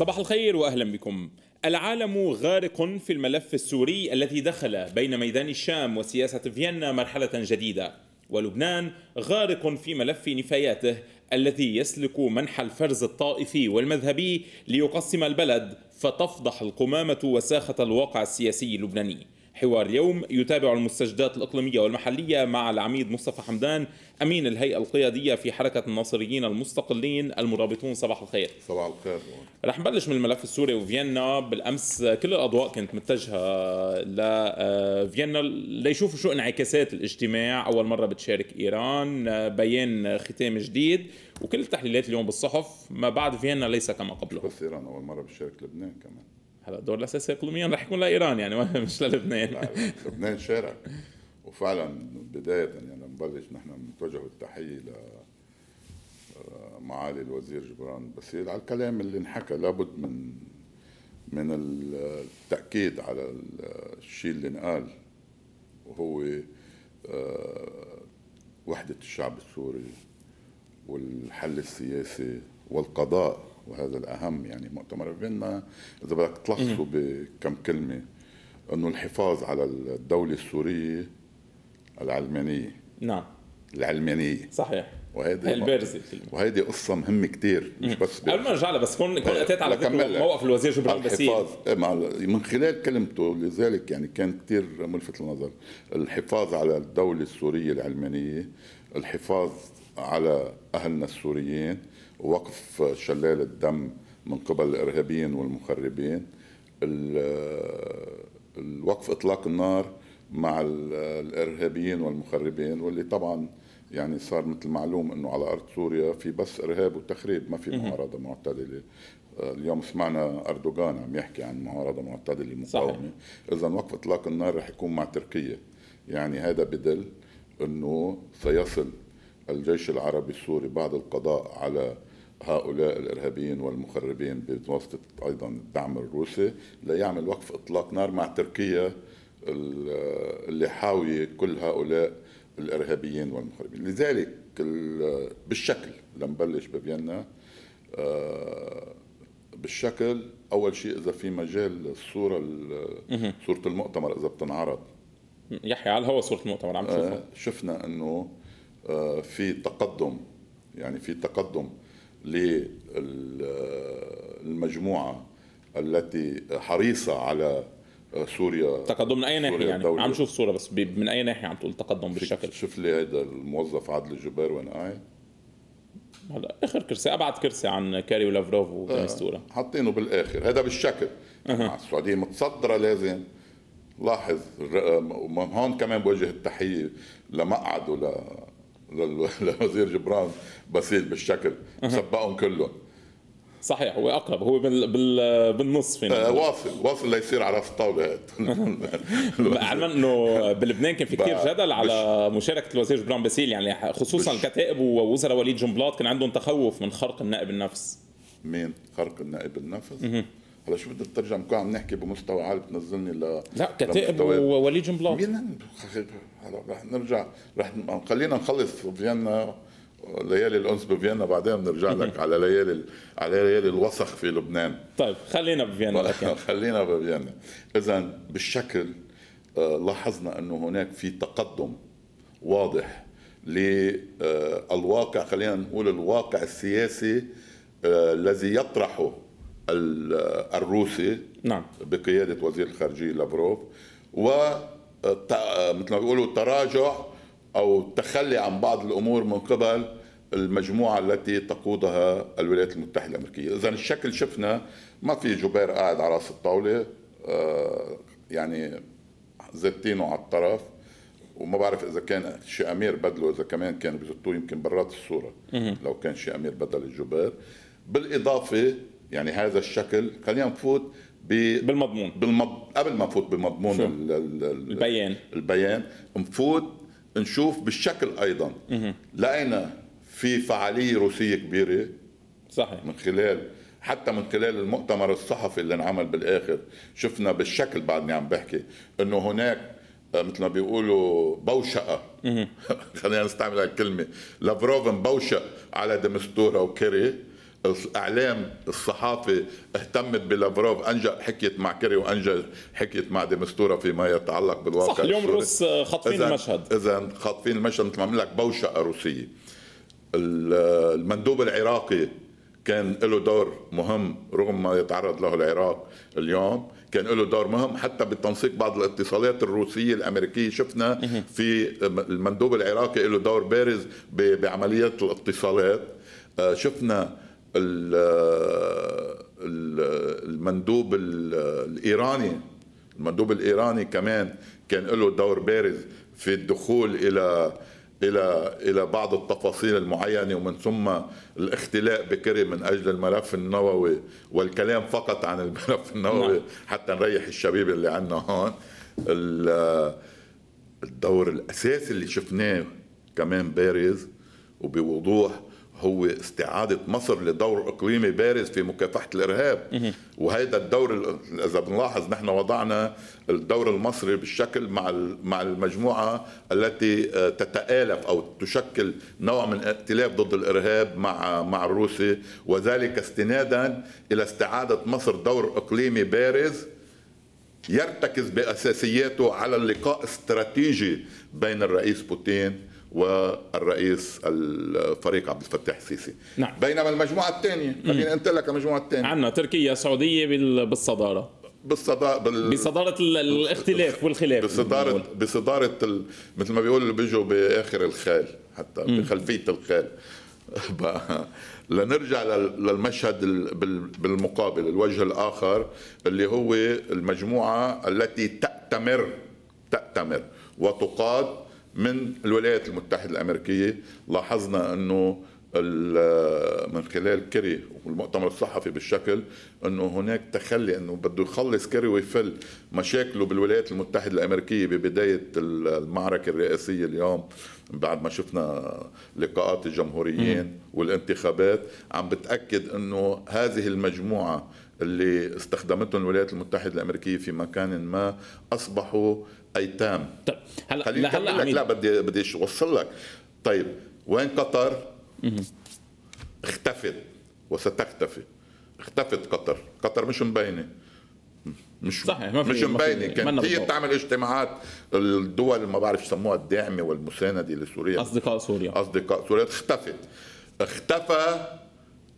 صباح الخير واهلا بكم. العالم غارق في الملف السوري الذي دخل بين ميدان الشام وسياسه فيينا مرحله جديده، ولبنان غارق في ملف نفاياته الذي يسلك منحى الفرز الطائفي والمذهبي ليقسم البلد فتفضح القمامه وساخه الواقع السياسي اللبناني. حوار يوم يتابع المستجدات الإقليمية والمحلية مع العميد مصطفى حمدان أمين الهيئة القيادية في حركة الناصريين المستقلين المرابطون صباح الخير صباح الخير رح نبلش من الملف السوري وفيينا بالأمس كل الأضواء كانت متجهة لفيينا آه، ليشوفوا شو انعكاسات الاجتماع أول مرة بتشارك إيران آه، بيان ختام جديد وكل التحليلات اليوم بالصحف ما بعد فيينا ليس كما قبله بس إيران أول مرة بتشارك لبنان كمان هلا الدور الاساسي اقليميا رح يكون لايران يعني مش للبنان لبنان شارك وفعلا بدايه يعني نبلش نحن نتوجه بالتحيه ل معالي الوزير جبران باسيل على الكلام اللي انحكى لابد من من التاكيد على الشيء اللي انقال وهو آه، وحده الشعب السوري والحل السياسي والقضاء وهذا الاهم يعني مؤتمر فيينا اذا بدك تلخصه بكم كلمه انه الحفاظ على الدوله السوريه العلمانيه نعم العلمانيه صحيح وهيدي البارزه وهيدي قصه مهمه كثير مش بس قبل ما نرجع لها بس كون كون طيب، اتيت على موقف الوزير جبران الحفاظ إيه، من خلال كلمته لذلك يعني كان كثير ملفت للنظر الحفاظ على الدوله السوريه العلمانيه الحفاظ على اهلنا السوريين ووقف شلال الدم من قبل الارهابيين والمخربين الوقف اطلاق النار مع الارهابيين والمخربين واللي طبعا يعني صار مثل معلوم انه على ارض سوريا في بس ارهاب وتخريب ما في معارضه معتدله آه، اليوم سمعنا اردوغان عم يحكي عن معارضه معتدله مقاومه اذا وقف اطلاق النار رح يكون مع تركيا يعني هذا بدل انه سيصل الجيش العربي السوري بعد القضاء على هؤلاء الارهابيين والمخربين بواسطه ايضا الدعم الروسي ليعمل وقف اطلاق نار مع تركيا اللي حاويه كل هؤلاء الارهابيين والمحاربين لذلك بالشكل لنبلش بفيينا آه، بالشكل اول شيء اذا في مجال الصوره صوره المؤتمر اذا بتنعرض يحيى على الهوا صوره المؤتمر عم تشوفها آه، شفنا انه آه، في تقدم يعني في تقدم للمجموعه التي حريصه على آه، سوريا تقدم من اي ناحيه يعني الدولة. عم شوف صوره بس من اي ناحيه عم تقول تقدم بالشكل شوف لي هذا الموظف عادل الجبار وين قاعد هلا اخر كرسي ابعد كرسي عن كاري ولافروف وفانستورا آه. حاطينه بالاخر هذا بالشكل أه. السعوديه متصدره لازم لاحظ آه، هون كمان بوجه التحيه لمقعد ولا للوزير جبران بسيط بالشكل أه. سبقهم كلهم صحيح هو اقرب هو بال... بال... بالنص فينا يعني. آه واصل واصل ليصير على راس الطاوله علما انه بلبنان كان في كثير جدل على مشاركه الوزير جبران باسيل يعني خصوصا الكتائب ووزراء وليد جنبلاط كان عندهم تخوف من خرق النائب النفس مين خرق النائب النفس؟ هلا شو بدك ترجع كون عم نحكي بمستوى عالي بتنزلني ل لا كتائب ووليد جنبلاط مين هلا رح نرجع رح خلينا نخلص فيينا ليالي الانس بفيينا بعدين بنرجع لك على ليالي على ليالي الوسخ في لبنان طيب خلينا بفيينا خلينا بفيينا اذا بالشكل آه، لاحظنا انه هناك في تقدم واضح للواقع آه، خلينا نقول الواقع السياسي آه، الذي يطرحه الروسي نعم بقياده وزير الخارجيه لافروف و مثل ما بيقولوا تراجع او تخلي عن بعض الامور من قبل المجموعة التي تقودها الولايات المتحدة الأمريكية إذا الشكل شفنا ما في جبير قاعد على رأس الطاولة آه، يعني زتينه على الطرف وما بعرف اذا كان شي امير بدله اذا كمان كانوا بزتوه يمكن برات الصوره لو كان شي امير بدل الجبير بالاضافه يعني هذا الشكل خلينا نفوت ب... بالمضمون بالمض... قبل ما نفوت بمضمون ال... ال... البيان البيان نفوت نشوف بالشكل ايضا لقينا في فعاليه روسيه كبيره صحيح من خلال حتى من خلال المؤتمر الصحفي اللي انعمل بالاخر شفنا بالشكل بعدني عم بحكي انه هناك آه، مثل ما بيقولوا بوشقه خلينا نستعمل هالكلمه لافروف مبوشق على دمستورا وكيري الاعلام الصحافه اهتمت بلافروف انجا حكيت مع كيري وانجا حكيت مع ديمستورا فيما يتعلق بالواقع صح اليوم الروس آه، خاطفين المشهد اذا خاطفين المشهد مثل ما عم لك بوشقه روسيه المندوب العراقي كان له دور مهم رغم ما يتعرض له العراق اليوم كان له دور مهم حتى بتنسيق بعض الاتصالات الروسيه الامريكيه شفنا في المندوب العراقي له دور بارز بعمليات الاتصالات آه، شفنا المندوب الايراني المندوب الايراني كمان كان له دور بارز في الدخول الى الى الى بعض التفاصيل المعينه ومن ثم الاختلاء بكري من اجل الملف النووي والكلام فقط عن الملف النووي نعم. حتى نريح الشبيب اللي عندنا هون الدور الاساسي اللي شفناه كمان بارز وبوضوح هو استعادة مصر لدور إقليمي بارز في مكافحة الإرهاب وهذا الدور إذا بنلاحظ نحن وضعنا الدور المصري بالشكل مع مع المجموعة التي آه، تتآلف أو تشكل نوع من ائتلاف ضد الإرهاب مع مع الروسي وذلك استنادا إلى استعادة مصر دور إقليمي بارز يرتكز بأساسياته على اللقاء استراتيجي بين الرئيس بوتين والرئيس الفريق عبد الفتاح السيسي نعم. بينما المجموعه الثانيه خليني انت لك المجموعه الثانيه عندنا تركيا السعوديه بالصداره بالصدارة بال... بصدارة الاختلاف والخلاف بصدارة بصدارة ال... مثل ما بيقولوا اللي بيجوا بآخر الخال حتى م. بخلفية الخال لنرجع للمشهد بالمقابل الوجه الآخر اللي هو المجموعة التي تأتمر تأتمر وتقاد من الولايات المتحده الامريكيه لاحظنا انه من خلال كيري والمؤتمر الصحفي بالشكل انه هناك تخلي انه بده يخلص كيري ويفل مشاكله بالولايات المتحده الامريكيه ببدايه المعركه الرئاسيه اليوم بعد ما شفنا لقاءات الجمهوريين والانتخابات عم بتاكد انه هذه المجموعه اللي استخدمتهم الولايات المتحده الامريكيه في مكان ما اصبحوا ايتام طيب هلا خليني هلا لك لا بدي بدي اوصل لك طيب وين قطر؟ اختفت وستختفي اختفت قطر قطر مش مبينه مش صحيح ما في مش مبينه كانت هي بتعمل اجتماعات الدول ما بعرف يسموها الداعمه والمسانده لسوريا اصدقاء سوريا اصدقاء سوريا اختفت اختفى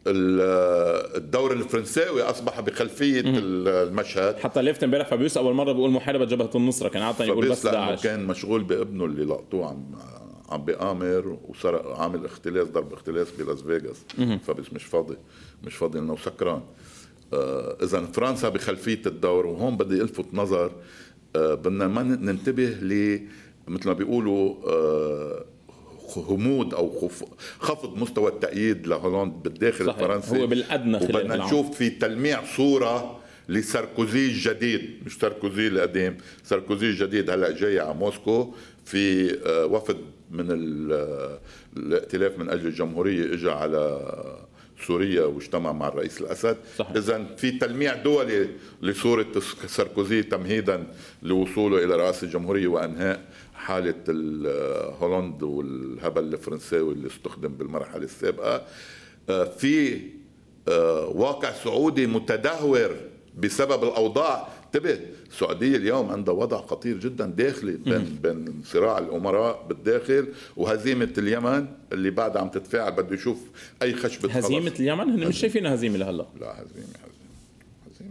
الدور الفرنساوي اصبح بخلفيه المشهد حتى لفت امبارح فابيوس اول مره بيقول محاربه جبهه النصره كان عاطني يقول بس داعش كان مشغول بابنه اللي لقطوه عم عم بيآمر وسرق عامل اختلاس ضرب اختلاس بلاس فيغاس فابيوس مش فاضي مش فاضي انه سكران آه اذا فرنسا بخلفيه الدور وهون بدي الفت نظر آه بدنا ما ننتبه ل مثل ما بيقولوا آه همود او خفض مستوى التأييد لهولندا بالداخل صحيح. الفرنسي هو بالادنى خلال وبدنا نشوف في تلميع صوره لساركوزي الجديد مش ساركوزي القديم ساركوزي الجديد هلا جاي على موسكو في آه، وفد من آه، الائتلاف من اجل الجمهوريه اجى على سوريا واجتمع مع الرئيس الاسد اذا في تلميع دولي لصوره ساركوزي تمهيدا لوصوله الى رئاسه الجمهوريه وانهاء حالة هولند والهبل الفرنساوي اللي استخدم بالمرحلة السابقة آه، في آه، واقع سعودي متدهور بسبب الأوضاع انتبه السعودية اليوم عندها وضع خطير جدا داخلي بين, بين صراع الأمراء بالداخل وهزيمة اليمن اللي بعد عم تتفاعل بده يشوف أي خشبة هزيمة خلص. اليمن هن مش شايفين هزيمة لهلا لا هزيمة, هزيمة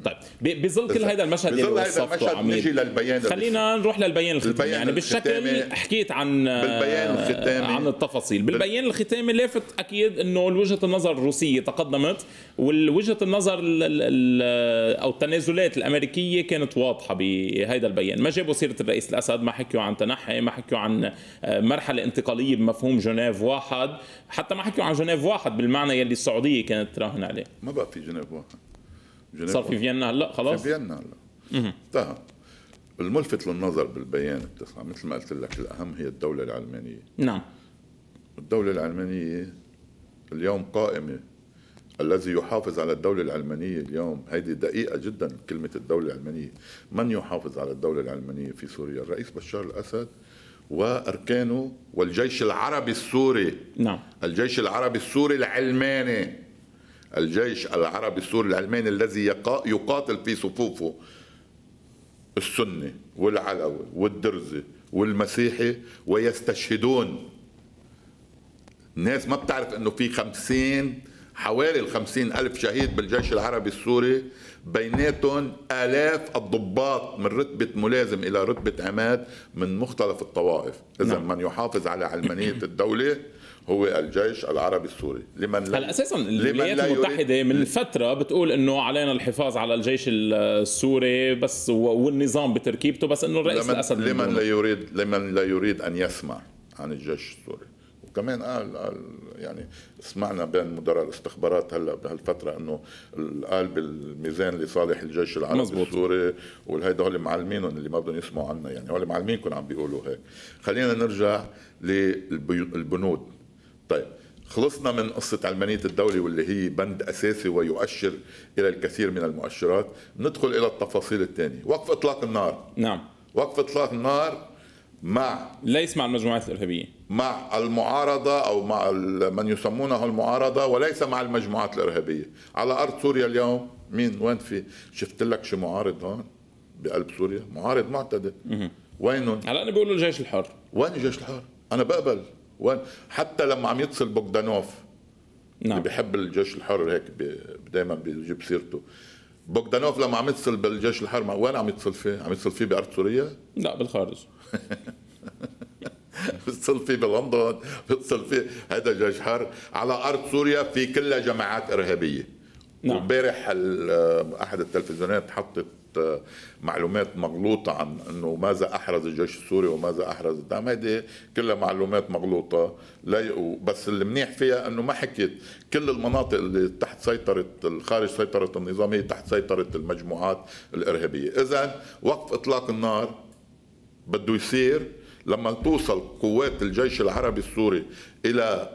طيب بظل كل هذا المشهد اللي هذا عميد نجي للبيان خلينا نروح للبيان الختامي يعني بالشكل حكيت عن بالبيان آه، الختامي عن التفاصيل بالبيان الختامي لافت اكيد انه وجهه النظر الروسيه تقدمت ووجهه النظر او التنازلات الامريكيه كانت واضحه بهذا البيان ما جابوا سيره الرئيس الاسد ما حكوا عن تنحي ما حكوا عن آه، مرحله انتقاليه بمفهوم جنيف واحد حتى ما حكوا عن جنيف واحد بالمعنى يلي السعوديه كانت تراهن عليه ما بقى في جنيف واحد صار في فيينا هلا خلاص؟ في فيينا هلا انتهى الملفت للنظر بالبيان التسعة مثل ما قلت لك الأهم هي الدولة العلمانية نعم الدولة العلمانية اليوم قائمة الذي يحافظ على الدولة العلمانية اليوم هذه دقيقة جدا كلمة الدولة العلمانية من يحافظ على الدولة العلمانية في سوريا الرئيس بشار الأسد وأركانه والجيش العربي السوري نعم الجيش العربي السوري العلماني الجيش العربي السوري العلماني الذي يقاتل في صفوفه السني والعلوي والدرزي والمسيحي ويستشهدون الناس ما بتعرف انه في خمسين حوالي الخمسين ألف شهيد بالجيش العربي السوري بيناتهم آلاف الضباط من رتبة ملازم إلى رتبة عماد من مختلف الطوائف إذا نعم. من يحافظ على علمانية الدولة هو الجيش العربي السوري لمن لا اساسا الولايات المتحده من فتره بتقول انه علينا الحفاظ على الجيش السوري بس والنظام بتركيبته بس انه الرئيس لمن الاسد لمن لا يريد لمن لا يريد ان يسمع عن الجيش السوري وكمان قال, قال يعني سمعنا بين مدراء الاستخبارات هلا بهالفتره انه قال بالميزان لصالح الجيش العربي مزبوط. السوري والهيدا هول معلمينهم اللي ما بدهم يسمعوا عنا يعني هول معلمينكم عم بيقولوا هيك خلينا نرجع للبنود طيب خلصنا من قصة علمانية الدولة واللي هي بند أساسي ويؤشر إلى الكثير من المؤشرات ندخل إلى التفاصيل الثانية وقف إطلاق النار نعم وقف إطلاق النار مع ليس مع المجموعات الإرهابية مع المعارضة أو مع من يسمونه المعارضة وليس مع المجموعات الإرهابية على أرض سوريا اليوم مين وين في شفت لك شي معارض هون بقلب سوريا معارض معتدل وينهم هلا أنا بقول الجيش الحر وين الجيش الحر أنا بقبل وين حتى لما عم يتصل بوغدانوف نعم. اللي بيحب الجيش الحر هيك دائما بيجيب سيرته بوغدانوف لما عم يتصل بالجيش الحر وين عم يتصل فيه؟ عم يتصل فيه بارض سوريا؟ لا بالخارج بتصل فيه بلندن بتصل فيه هذا جيش حر على ارض سوريا في كلها جماعات ارهابيه نعم امبارح آه، احد التلفزيونات حطت آه، معلومات مغلوطة عن أنه ماذا أحرز الجيش السوري وماذا أحرز الدعم هذه كلها معلومات مغلوطة لا بس المنيح فيها أنه ما حكيت كل المناطق اللي تحت سيطرة الخارج سيطرة النظام هي تحت سيطرة المجموعات الإرهابية إذا وقف إطلاق النار بده يصير لما توصل قوات الجيش العربي السوري إلى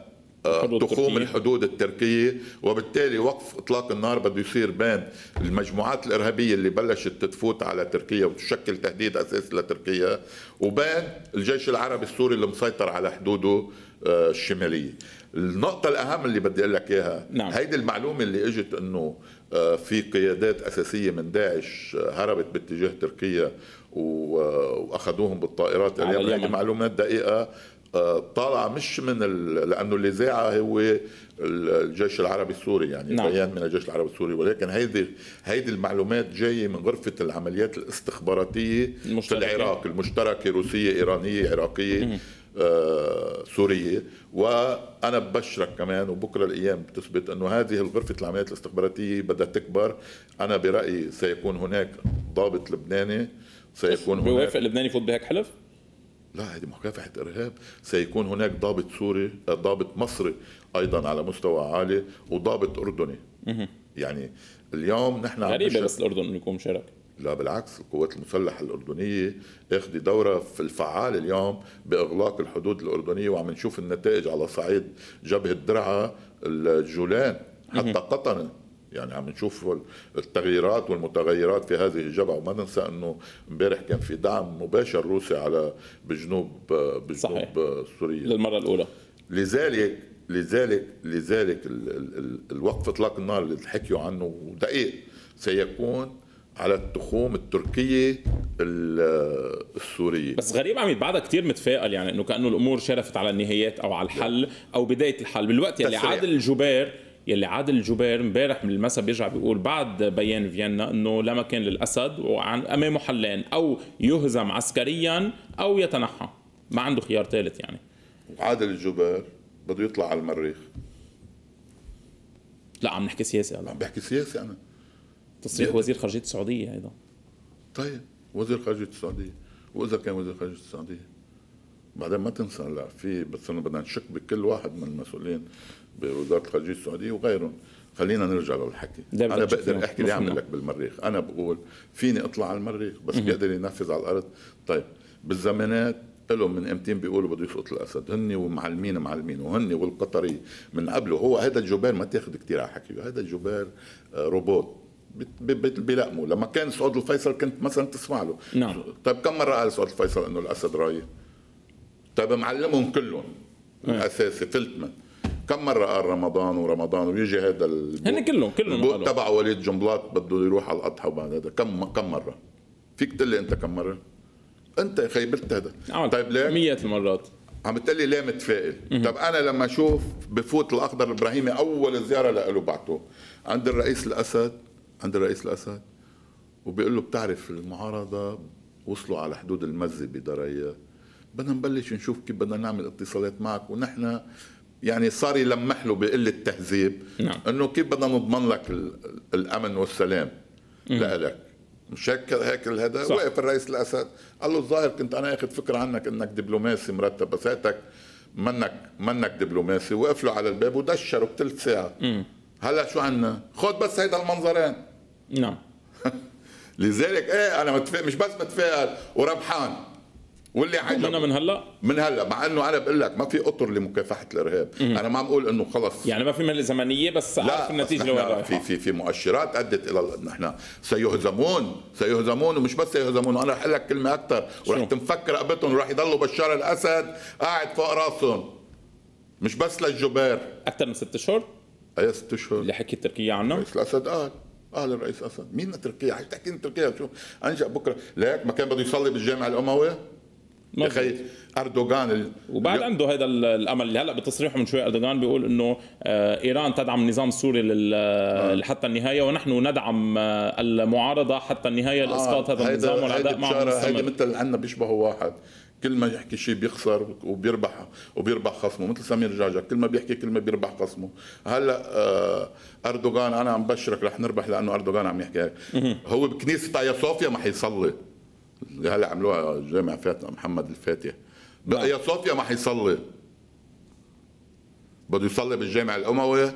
تخوم الحدود التركية وبالتالي وقف إطلاق النار بده يصير بين المجموعات الإرهابية اللي بلشت تفوت على تركيا وتشكل تهديد أساسي لتركيا وبين الجيش العربي السوري اللي مسيطر على حدوده آه، الشمالية النقطة الأهم اللي بدي أقول لك إياها نعم. هيدي المعلومة اللي إجت أنه آه، في قيادات أساسية من داعش آه، هربت باتجاه تركيا وأخذوهم بالطائرات اليمن. هذه معلومات دقيقة آه، طالعه مش من ال... لانه الاذاعه هو الجيش العربي السوري يعني نعم. بيان من الجيش العربي السوري ولكن هيدي هيدي المعلومات جايه من غرفه العمليات الاستخباراتيه المشتركة. في العراق المشتركه روسيه ايرانيه عراقيه آه، سورية وأنا ببشرك كمان وبكرة الأيام بتثبت أنه هذه الغرفة العمليات الاستخباراتية بدها تكبر أنا برأيي سيكون هناك ضابط لبناني سيكون هناك بيوافق لبناني يفوت بهيك حلف؟ لا هذه مكافحة إرهاب سيكون هناك ضابط سوري ضابط مصري أيضا على مستوى عالي وضابط أردني يعني اليوم نحن غريبة بس الأردن يكون مشارك لا بالعكس القوات المسلحة الأردنية أخذ دورة في الفعال اليوم بإغلاق الحدود الأردنية وعم نشوف النتائج على صعيد جبهة درعا الجولان حتى قطنة يعني عم نشوف التغييرات والمتغيرات في هذه الجبهه وما ننسى انه امبارح كان في دعم مباشر روسي على بجنوب بجنوب صحيح. سوريا للمره الاولى لذلك لذلك لذلك الوقف اطلاق النار اللي حكيوا عنه دقيق سيكون على التخوم التركيه السوريه بس غريب عم بعدها كثير متفائل يعني انه كانه الامور شرفت على النهايات او على الحل او بدايه الحل بالوقت يلي عادل الجبير يلي عادل الجبير امبارح من المسا بيرجع بيقول بعد بيان فيينا انه لا مكان للاسد وعن امامه حلين او يهزم عسكريا او يتنحى ما عنده خيار ثالث يعني عادل الجبير بده يطلع على المريخ لا عم نحكي سياسي هلا عم بحكي سياسي انا تصريح وزير خارجيه السعوديه ايضا طيب وزير خارجيه السعوديه واذا كان وزير خارجيه السعوديه بعدين ما تنسى هلا في بس انا بدنا نشك بكل واحد من المسؤولين بوزاره الخارجيه السعوديه وغيرهم خلينا نرجع للحكي انا بقدر احكي اللي اعمل لك بالمريخ انا بقول فيني اطلع على المريخ بس بيقدر ينفذ على الارض طيب بالزمانات لهم من امتين بيقولوا بده يسقط الاسد هن ومعلمين معلمين وهن والقطري من قبله هو هذا الجبال ما تاخذ كثير على حكيه هذا الجبال آه، روبوت بيلقموا لما كان سعود الفيصل كنت مثلا تسمع له نعم طيب كم مره قال سعود الفيصل انه الاسد رايح طيب معلمهم كلهم إيه. اساسي فلتمن كم مرة قال رمضان ورمضان ويجي هذا هن كلهم كلهم البوق تبع وليد جنبلاط بده يروح على الاضحى وبعد هذا كم كم مرة؟ فيك تقول لي انت كم مرة؟ انت يا خيبلت هذا طيب ليه؟ مئات المرات عم تقول لي ليه متفائل؟ طيب انا لما اشوف بفوت الاخضر الابراهيمي اول زياره له بعته عند الرئيس الاسد عند الرئيس الاسد وبيقول له بتعرف المعارضه وصلوا على حدود المزه بدريات بدنا نبلش نشوف كيف بدنا نعمل اتصالات معك ونحن يعني صار يلمح له بقله تهذيب نعم. انه كيف بدنا نضمن لك الامن والسلام لك مش هيك هيك صح. وقف الرئيس الاسد قال له الظاهر كنت انا اخذ فكره عنك انك دبلوماسي مرتب بس هاتك منك منك دبلوماسي وقف له على الباب ودشره بثلث ساعه مم. هلا شو عنا خذ بس هيدا المنظرين نعم لذلك ايه انا متفائل مش بس متفائل وربحان واللي عجبه من هلا من هلا مع انه انا بقول لك ما في اطر لمكافحه الارهاب انا ما عم اقول انه خلص يعني ما في مله زمنيه بس لا النتيجه لوين رايحه في في في مؤشرات ادت الى نحن سيهزمون سيهزمون ومش بس سيهزمون انا رح اقول لك كلمه اكثر ورح تنفك رقبتهم ورح يضلوا بشار الاسد قاعد فوق راسهم مش بس للجبار اكثر من ست اشهر اي ست اشهر اللي حكي تركيا عنه رئيس الاسد قال قال الرئيس اسد مين تركيا حكي تحكي تركيا شو انشا بكره ليك ما كان بده يصلي بالجامع الاموي يا اردوغان اردوغان وبعد عنده هذا الامل اللي هلا بتصريحه من شوي اردوغان بيقول انه آه، ايران تدعم النظام السوري لل... آه. حتى النهايه ونحن ندعم آه، المعارضه حتى النهايه لاسقاط هذا النظام والعداء معه هيدي مثل عندنا بيشبهوا واحد كل ما يحكي شيء بيخسر وبيربح وبيربح خصمه مثل سمير جاجا كل ما بيحكي كل ما بيربح خصمه هلا اردوغان انا عم بشرك رح نربح لانه اردوغان عم يحكي هيك هو بكنيسه ايا صوفيا ما حيصلي اللي هلا عملوها جامع فاتح محمد الفاتح بقي نعم. صوفيا ما حيصلي بده يصلي بالجامع الاموي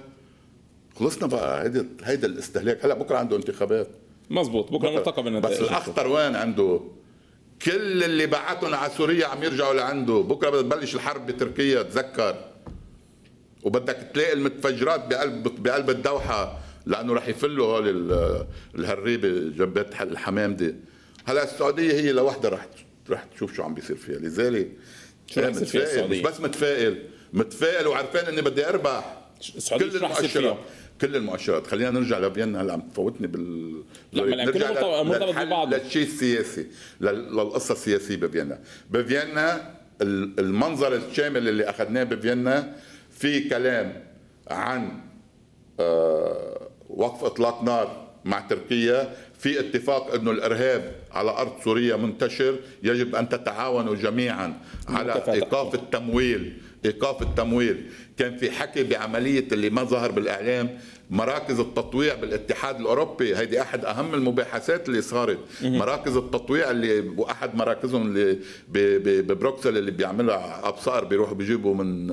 خلصنا بقى هيدا هيدا الاستهلاك هلا بكره عنده انتخابات مزبوط بكره نلتقى بالنتائج بس الاخطر وين عنده كل اللي بعتهم على سوريا عم يرجعوا لعنده بكره بدها تبلش الحرب بتركيا تذكر وبدك تلاقي المتفجرات بقلب بقلب الدوحه لانه رح يفلوا هول الهريبه جنبات الحمام دي هلا السعوديه هي لوحدها رح رح تشوف شو عم بيصير فيها لذلك شو إيه، متفائل مش بس متفائل متفائل وعرفان اني بدي اربح كل المؤشرات كل المؤشرات خلينا نرجع لفيينا هلا عم تفوتني بال لا نرجع مرتبط ببعض للشيء السياسي للقصه السياسيه بفيينا بفيينا المنظر الشامل اللي اخذناه بفيينا في كلام عن آه، وقف اطلاق نار مع تركيا في اتفاق أن الإرهاب على أرض سوريا منتشر يجب أن تتعاونوا جميعا على إيقاف التمويل إيقاف التمويل كان في حكي بعملية اللي ما ظهر بالإعلام مراكز التطويع بالاتحاد الأوروبي هيدي أحد أهم المباحثات اللي صارت مراكز التطويع اللي وأحد مراكزهم اللي ببروكسل اللي بيعملها أبصار بيروحوا بيجيبوا من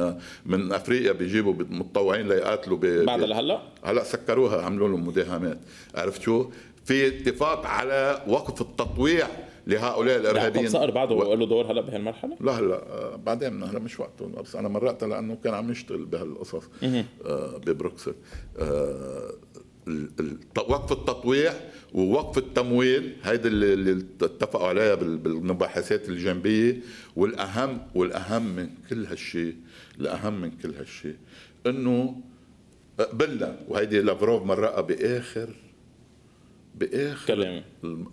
من أفريقيا بيجيبوا متطوعين ليقاتلوا بعد هلا هلا سكروها عملوا لهم مداهمات عرفت شو في اتفاق على وقف التطويع لهؤلاء الارهابيين لا صقر بعده و... له دور هلا بهالمرحله؟ لا هلا آه، بعدين هلا مش وقته بس انا مرقت لانه كان عم يشتغل بهالقصص آه، ببروكسل آه، وقف التطويع ووقف التمويل هيدي اللي اتفقوا عليها بالمباحثات الجنبيه والاهم والاهم من كل هالشيء الاهم من كل هالشيء انه قبلنا وهيدي لافروف مرقها باخر باخر كلام.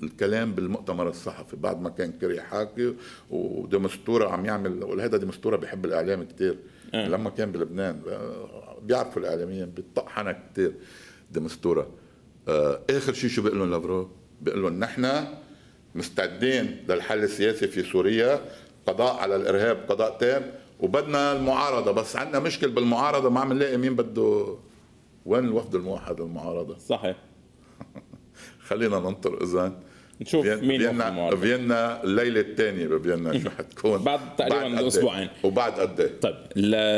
الكلام بالمؤتمر الصحفي بعد ما كان كري حاكي ودمستوره عم يعمل وهذا دمستوره بيحب الاعلام كثير أه. لما كان بلبنان آه، بيعرفوا الاعلاميين بيطحنها كثير دمستوره آه، اخر شيء شو بيقول لهم لافرو؟ بيقول لهم نحن مستعدين للحل السياسي في سوريا قضاء على الارهاب قضاء تام وبدنا المعارضه بس عندنا مشكل بالمعارضه ما عم نلاقي مين بده وين الوفد الموحد للمعارضه صحيح خلينا ننطر اذا نشوف مين فيينا فيينا الليله الثانيه بفيينا شو حتكون بعد تقريبا إيه؟ اسبوعين وبعد قد ايه طيب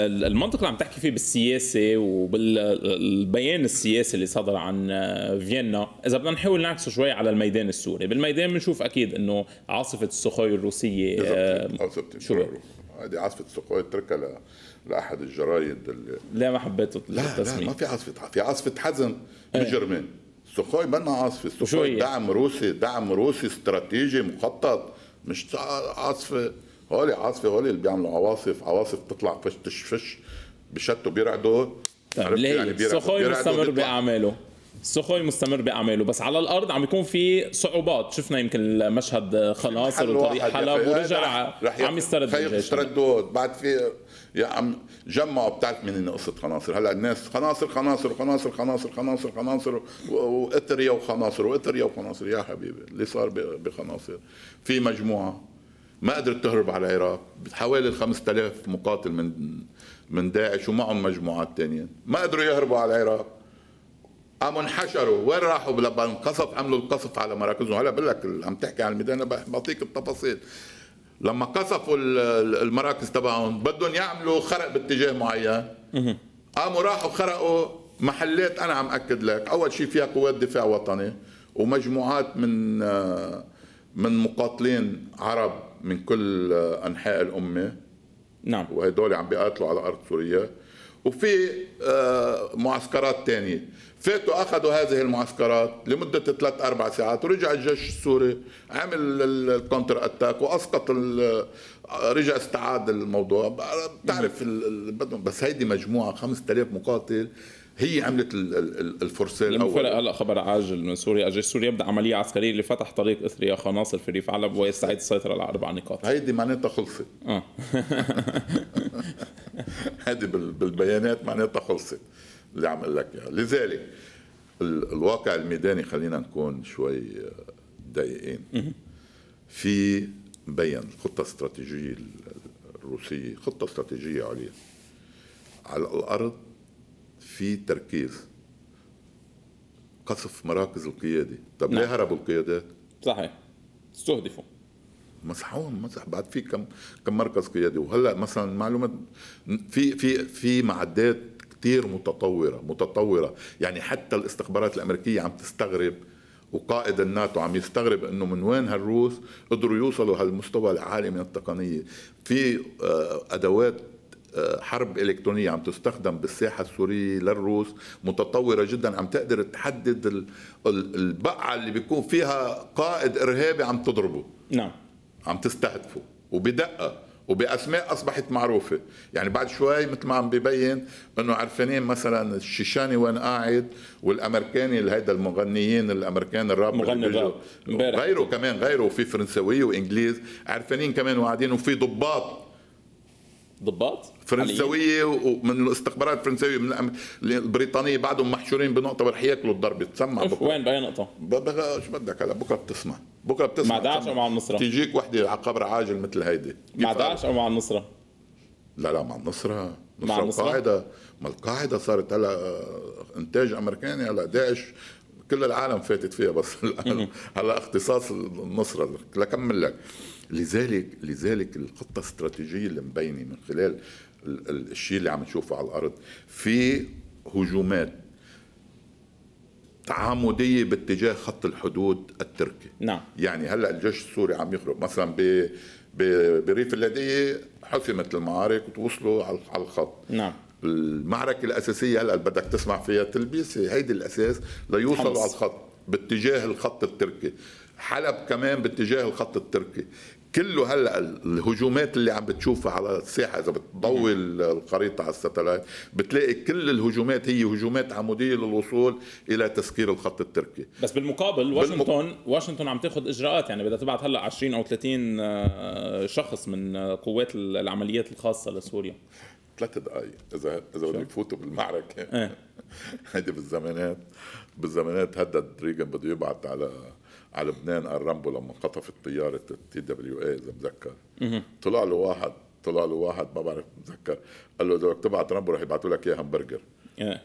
المنطق اللي عم تحكي فيه بالسياسه وبالبيان السياسي اللي صدر عن فيينا اذا بدنا نحاول نعكسه شوي على الميدان السوري بالميدان بنشوف اكيد انه عاصفه السخوي الروسيه آه، شو هذه عاصفه السخوي اتركها ل... لاحد الجرايد اللي لا ما حبيته لا, لا ما في عاصفه في عاصفه حزن إيه. بجرمان سخوي بنى عاصفة السوخوي دعم روسي دعم روسي استراتيجي مخطط مش عاصفة هولي عاصفة هولي اللي بيعملوا عواصف عواصف بتطلع فش تشفش بشتوا بيرعدوا طيب ليه يعني السوخوي مستمر بأعماله سوخوي مستمر باعماله بس على الارض عم يكون في صعوبات شفنا يمكن المشهد خلاص وطريق حلب ورجع عم يسترد الجيش تردد بعد في يا عم جمعوا بتعرف مين قصه قناصر هلا الناس قناصر قناصر قناصر قناصر قناصر قناصر واتريا وقناصر واتريا وقناصر يا حبيبي اللي صار بقناصر في مجموعه ما قدرت تهرب على العراق حوالي 5000 مقاتل من من داعش ومعهم مجموعات ثانيه ما قدروا يهربوا على العراق قاموا انحشروا وين راحوا لما انقصف عملوا القصف على مراكزهم هلا بقول لك عم تحكي عن الميدان بعطيك التفاصيل لما قصفوا المراكز تبعهم بدهم يعملوا خرق باتجاه معين قاموا راحوا خرقوا محلات انا عم اكد لك اول شيء فيها قوات دفاع وطني ومجموعات من آه، من مقاتلين عرب من كل آه، انحاء الامه نعم وهدول عم بيقاتلوا على ارض سوريا وفي آه، معسكرات ثانيه فاتوا اخذوا هذه المعسكرات لمده ثلاث اربع ساعات ورجع الجيش السوري عمل الكونتر اتاك واسقط رجع استعاد الموضوع بتعرف بس هيدي مجموعه 5000 مقاتل هي عملت الفرسان الاول فرق هلا خبر عاجل من سوريا الجيش السوري يبدا عمليه عسكريه لفتح طريق اثريا خناصر في ريف علب ويستعيد السيطره على اربع نقاط هيدي معناتها خلصت اه هيدي بالبيانات معناتها خلصت اللي عم اقول لك اياها يعني. لذلك الواقع الميداني خلينا نكون شوي آه، دقيقين في مبين الخطه الاستراتيجيه الروسيه خطه استراتيجيه عليا على الارض في تركيز قصف مراكز القياده طب نعم. ليه هربوا القيادات صحيح استهدفوا مسحوهم مسح بعد في كم كم مركز قيادي وهلا مثلا معلومات في في في معدات كتير متطورة متطورة يعني حتى الاستخبارات الأمريكية عم تستغرب وقائد الناتو عم يستغرب انه من وين هالروس قدروا يوصلوا هالمستوى العالي من التقنيه في آه، ادوات آه، حرب إلكترونية عم تستخدم بالساحة السورية للروس متطورة جدا عم تقدر تحدد البقعة اللي بيكون فيها قائد إرهابي عم تضربه نعم عم تستهدفه وبدقة وباسماء اصبحت معروفه يعني بعد شوي مثل ما عم ببين انه عرفانين مثلا الشيشاني وين قاعد والامريكاني هيدا المغنيين الامريكان الراب مغني غيره كمان غيره في فرنسوي وانجليز عرفانين كمان وقاعدين وفي ضباط ضباط فرنساويه ومن الاستخبارات الفرنساويه من البريطانيه بعدهم محشورين بنقطه ورح ياكلوا الضربه تسمع بكره وين باي نقطه؟ شو بدك هلا بكره بتسمع بكره بتسمع مع داعش او مع النصره؟ تجيك وحده على قبر عاجل مثل هيدي مع داعش او مع النصره؟ لا لا مع النصره نصرة مع النصره القاعده ما القاعده صارت هلا آه، انتاج امريكاني هلا داعش كل العالم فاتت فيها بس هلا اختصاص النصره لكمل لك لذلك لذلك الخطه الاستراتيجيه اللي مبينه من خلال الشيء اللي عم نشوفه على الارض في هجومات تعامديه باتجاه خط الحدود التركي نعم يعني هلا الجيش السوري عم يخرج مثلا ب بريف اللاذقيه حسمت المعارك وتوصلوا على الخط نعم المعركة الأساسية هلا بدك تسمع فيها تلبيسة هيدي الأساس ليوصلوا على الخط باتجاه الخط التركي حلب كمان باتجاه الخط التركي كله هلا الهجومات اللي عم بتشوفها على الساحه اذا بتضوي الخريطه على الستلايت بتلاقي كل الهجومات هي هجومات عموديه للوصول الى تسكير الخط التركي بس بالمقابل واشنطن بالمق... واشنطن عم تاخذ اجراءات يعني بدها تبعت هلا 20 او 30 آه، شخص من آه، قوات العمليات الخاصه لسوريا ثلاث دقائق اذا اذا بدهم يفوتوا بالمعركه إيه. هيدي بالزمانات بالزمانات هدد ريغان بده يبعث على على لبنان قربوا لما انخطفت طياره التي دبليو اي اذا بتذكر طلع له واحد طلع له واحد ما بعرف بتذكر قال له اذا بدك تبعت رامبو رح يبعثوا لك اياها همبرجر إيه.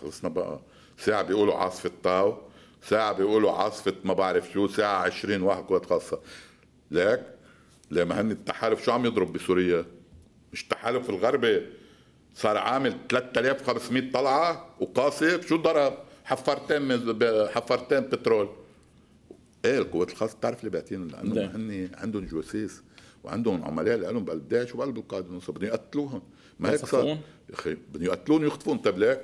خلصنا بقى ساعه بيقولوا عاصفه تاو ساعه بيقولوا عاصفه ما بعرف شو ساعه 20 واحد قوات خاصه ليك لما هن التحالف شو عم يضرب بسوريا مش التحالف الغربي صار عامل 3500 طلعه وقاصف شو ضرب حفرتين حفرتين بترول ايه القوات الخاصه بتعرف لباتين لانه نعم. هن عندهم جواسيس وعندهم عملاء لهم بقلب داعش وبقلب القاعده النصر بدهم يقتلوهم ما هيك صار يا اخي بدهم يقتلون ويخطفون طيب ليك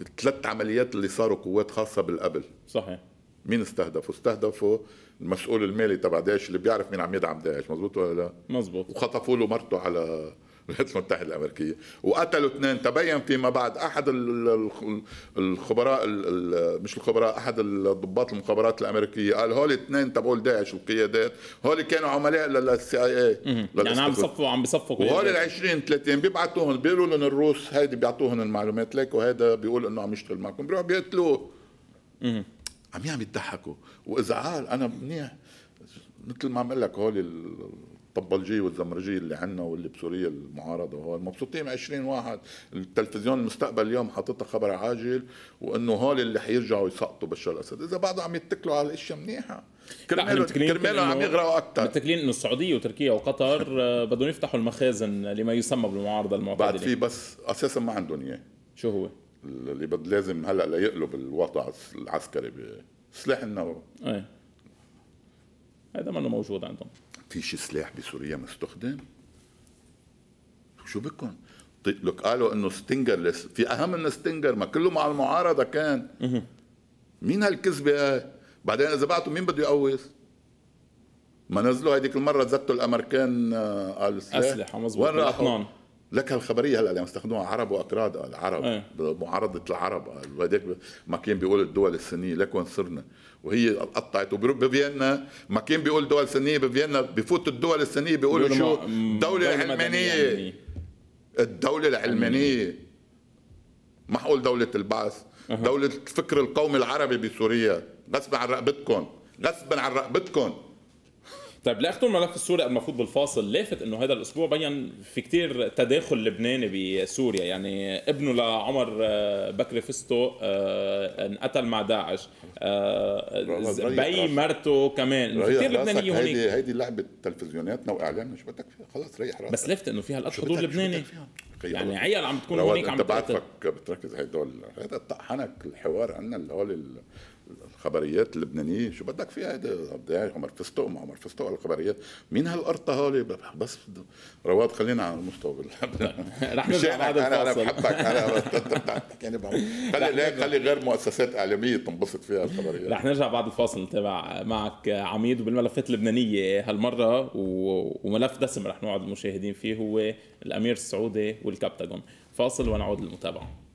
الثلاث عمليات اللي صاروا قوات خاصه بالقبل صحيح مين استهدفوا؟ استهدفوا المسؤول المالي تبع داعش اللي بيعرف مين عم يدعم داعش مزبوط ولا لا؟ مزبوط وخطفوا له مرته على الولايات المتحده الامريكيه وقتلوا اثنين تبين فيما بعد احد الخبراء مش الخبراء احد الضباط المخابرات الامريكيه قال هول اثنين تبعوا داعش والقيادات هول كانوا عملاء للسي اي إيه. اي يعني عم بصفوا عم بصفوا وهول ال 20 30 بيبعتوهم بيقولوا لهم الروس هيدي بيعطوهم المعلومات ليك وهذا بيقول انه عم يشتغل معكم بيروحوا بيقتلوه عم يعمل يضحكوا واذا قال انا منيح مثل ما عم لك هول الطبلجيه والزمرجيه اللي عندنا واللي بسوريا المعارضه هون مبسوطين ب 20 واحد التلفزيون المستقبل اليوم حاططها خبر عاجل وانه هول اللي حيرجعوا يسقطوا بشار الاسد اذا بعده عم يتكلوا على الاشياء منيحه كرمالهم عم يغرقوا اكثر متكلين انه السعوديه وتركيا وقطر آه، بدهم يفتحوا المخازن لما يسمى بالمعارضه المعتدله بعد في بس اساسا ما عندهم اياه شو هو؟ اللي بد لازم هلا ليقلب الوضع العسكري بسلاح النووي ايه هذا منه موجود عندهم في شي سلاح بسوريا مستخدم شو بدكم طيب، لك قالوا انه ستينجر في اهم من ستينجر ما كله مع المعارضه كان مين هالكذبه هاي بعدين اذا بعتوا مين بده يقوص ما نزلوا هذيك المره زتوا الامريكان قالوا آه، سلاح اسلحه مظبوط وين راحوا لك هالخبريه هلا اللي عم يستخدموها عرب واكراد قال آه، عرب ايه. معارضه العرب قال آه، ما كان بيقول الدول السنية لك وين صرنا وهي قطعت وبفيينا ما كان بيقول دول سنية بفيينا بفوت الدول السنية بيقولوا شو يعني. الدوله العلمانيه الدوله العلمانيه ما حقول دوله البعث دوله الفكر القومي العربي بسوريا غصبا عن رقبتكم غصبا عن رقبتكم طيب لاخذوا الملف السوري قبل ما بالفاصل لافت انه هذا الاسبوع بين في كتير تداخل لبناني بسوريا يعني ابنه لعمر آه، بكري فستو آه، انقتل مع داعش آه، بي مرته كمان في كثير لبناني هونيك هيدي هيدي لعبه تلفزيوناتنا واعلامنا شو بدك فيها خلص ريح راسك بس لفت انه فيها هالقد حضور لبناني يعني عيال عم بتكون هونيك عم بتقتل انت بعرفك بتركز هدول هذا طحنك الحوار عندنا اللي هول الخبريات اللبنانيه شو بدك فيها هذا عمر فستق ما عمر فستق الخبريات مين هالقرطه هولي بس رواد خلينا على المستوى رح نرجع بعد الفاصل انا بحبك انا يعني خلي خلي غير مؤسسات اعلاميه تنبسط فيها الخبريات رح نرجع بعد الفاصل نتابع معك عميد وبالملفات اللبنانيه هالمره وملف دسم رح نقعد المشاهدين فيه هو الامير السعودي والكابتاجون فاصل ونعود للمتابعه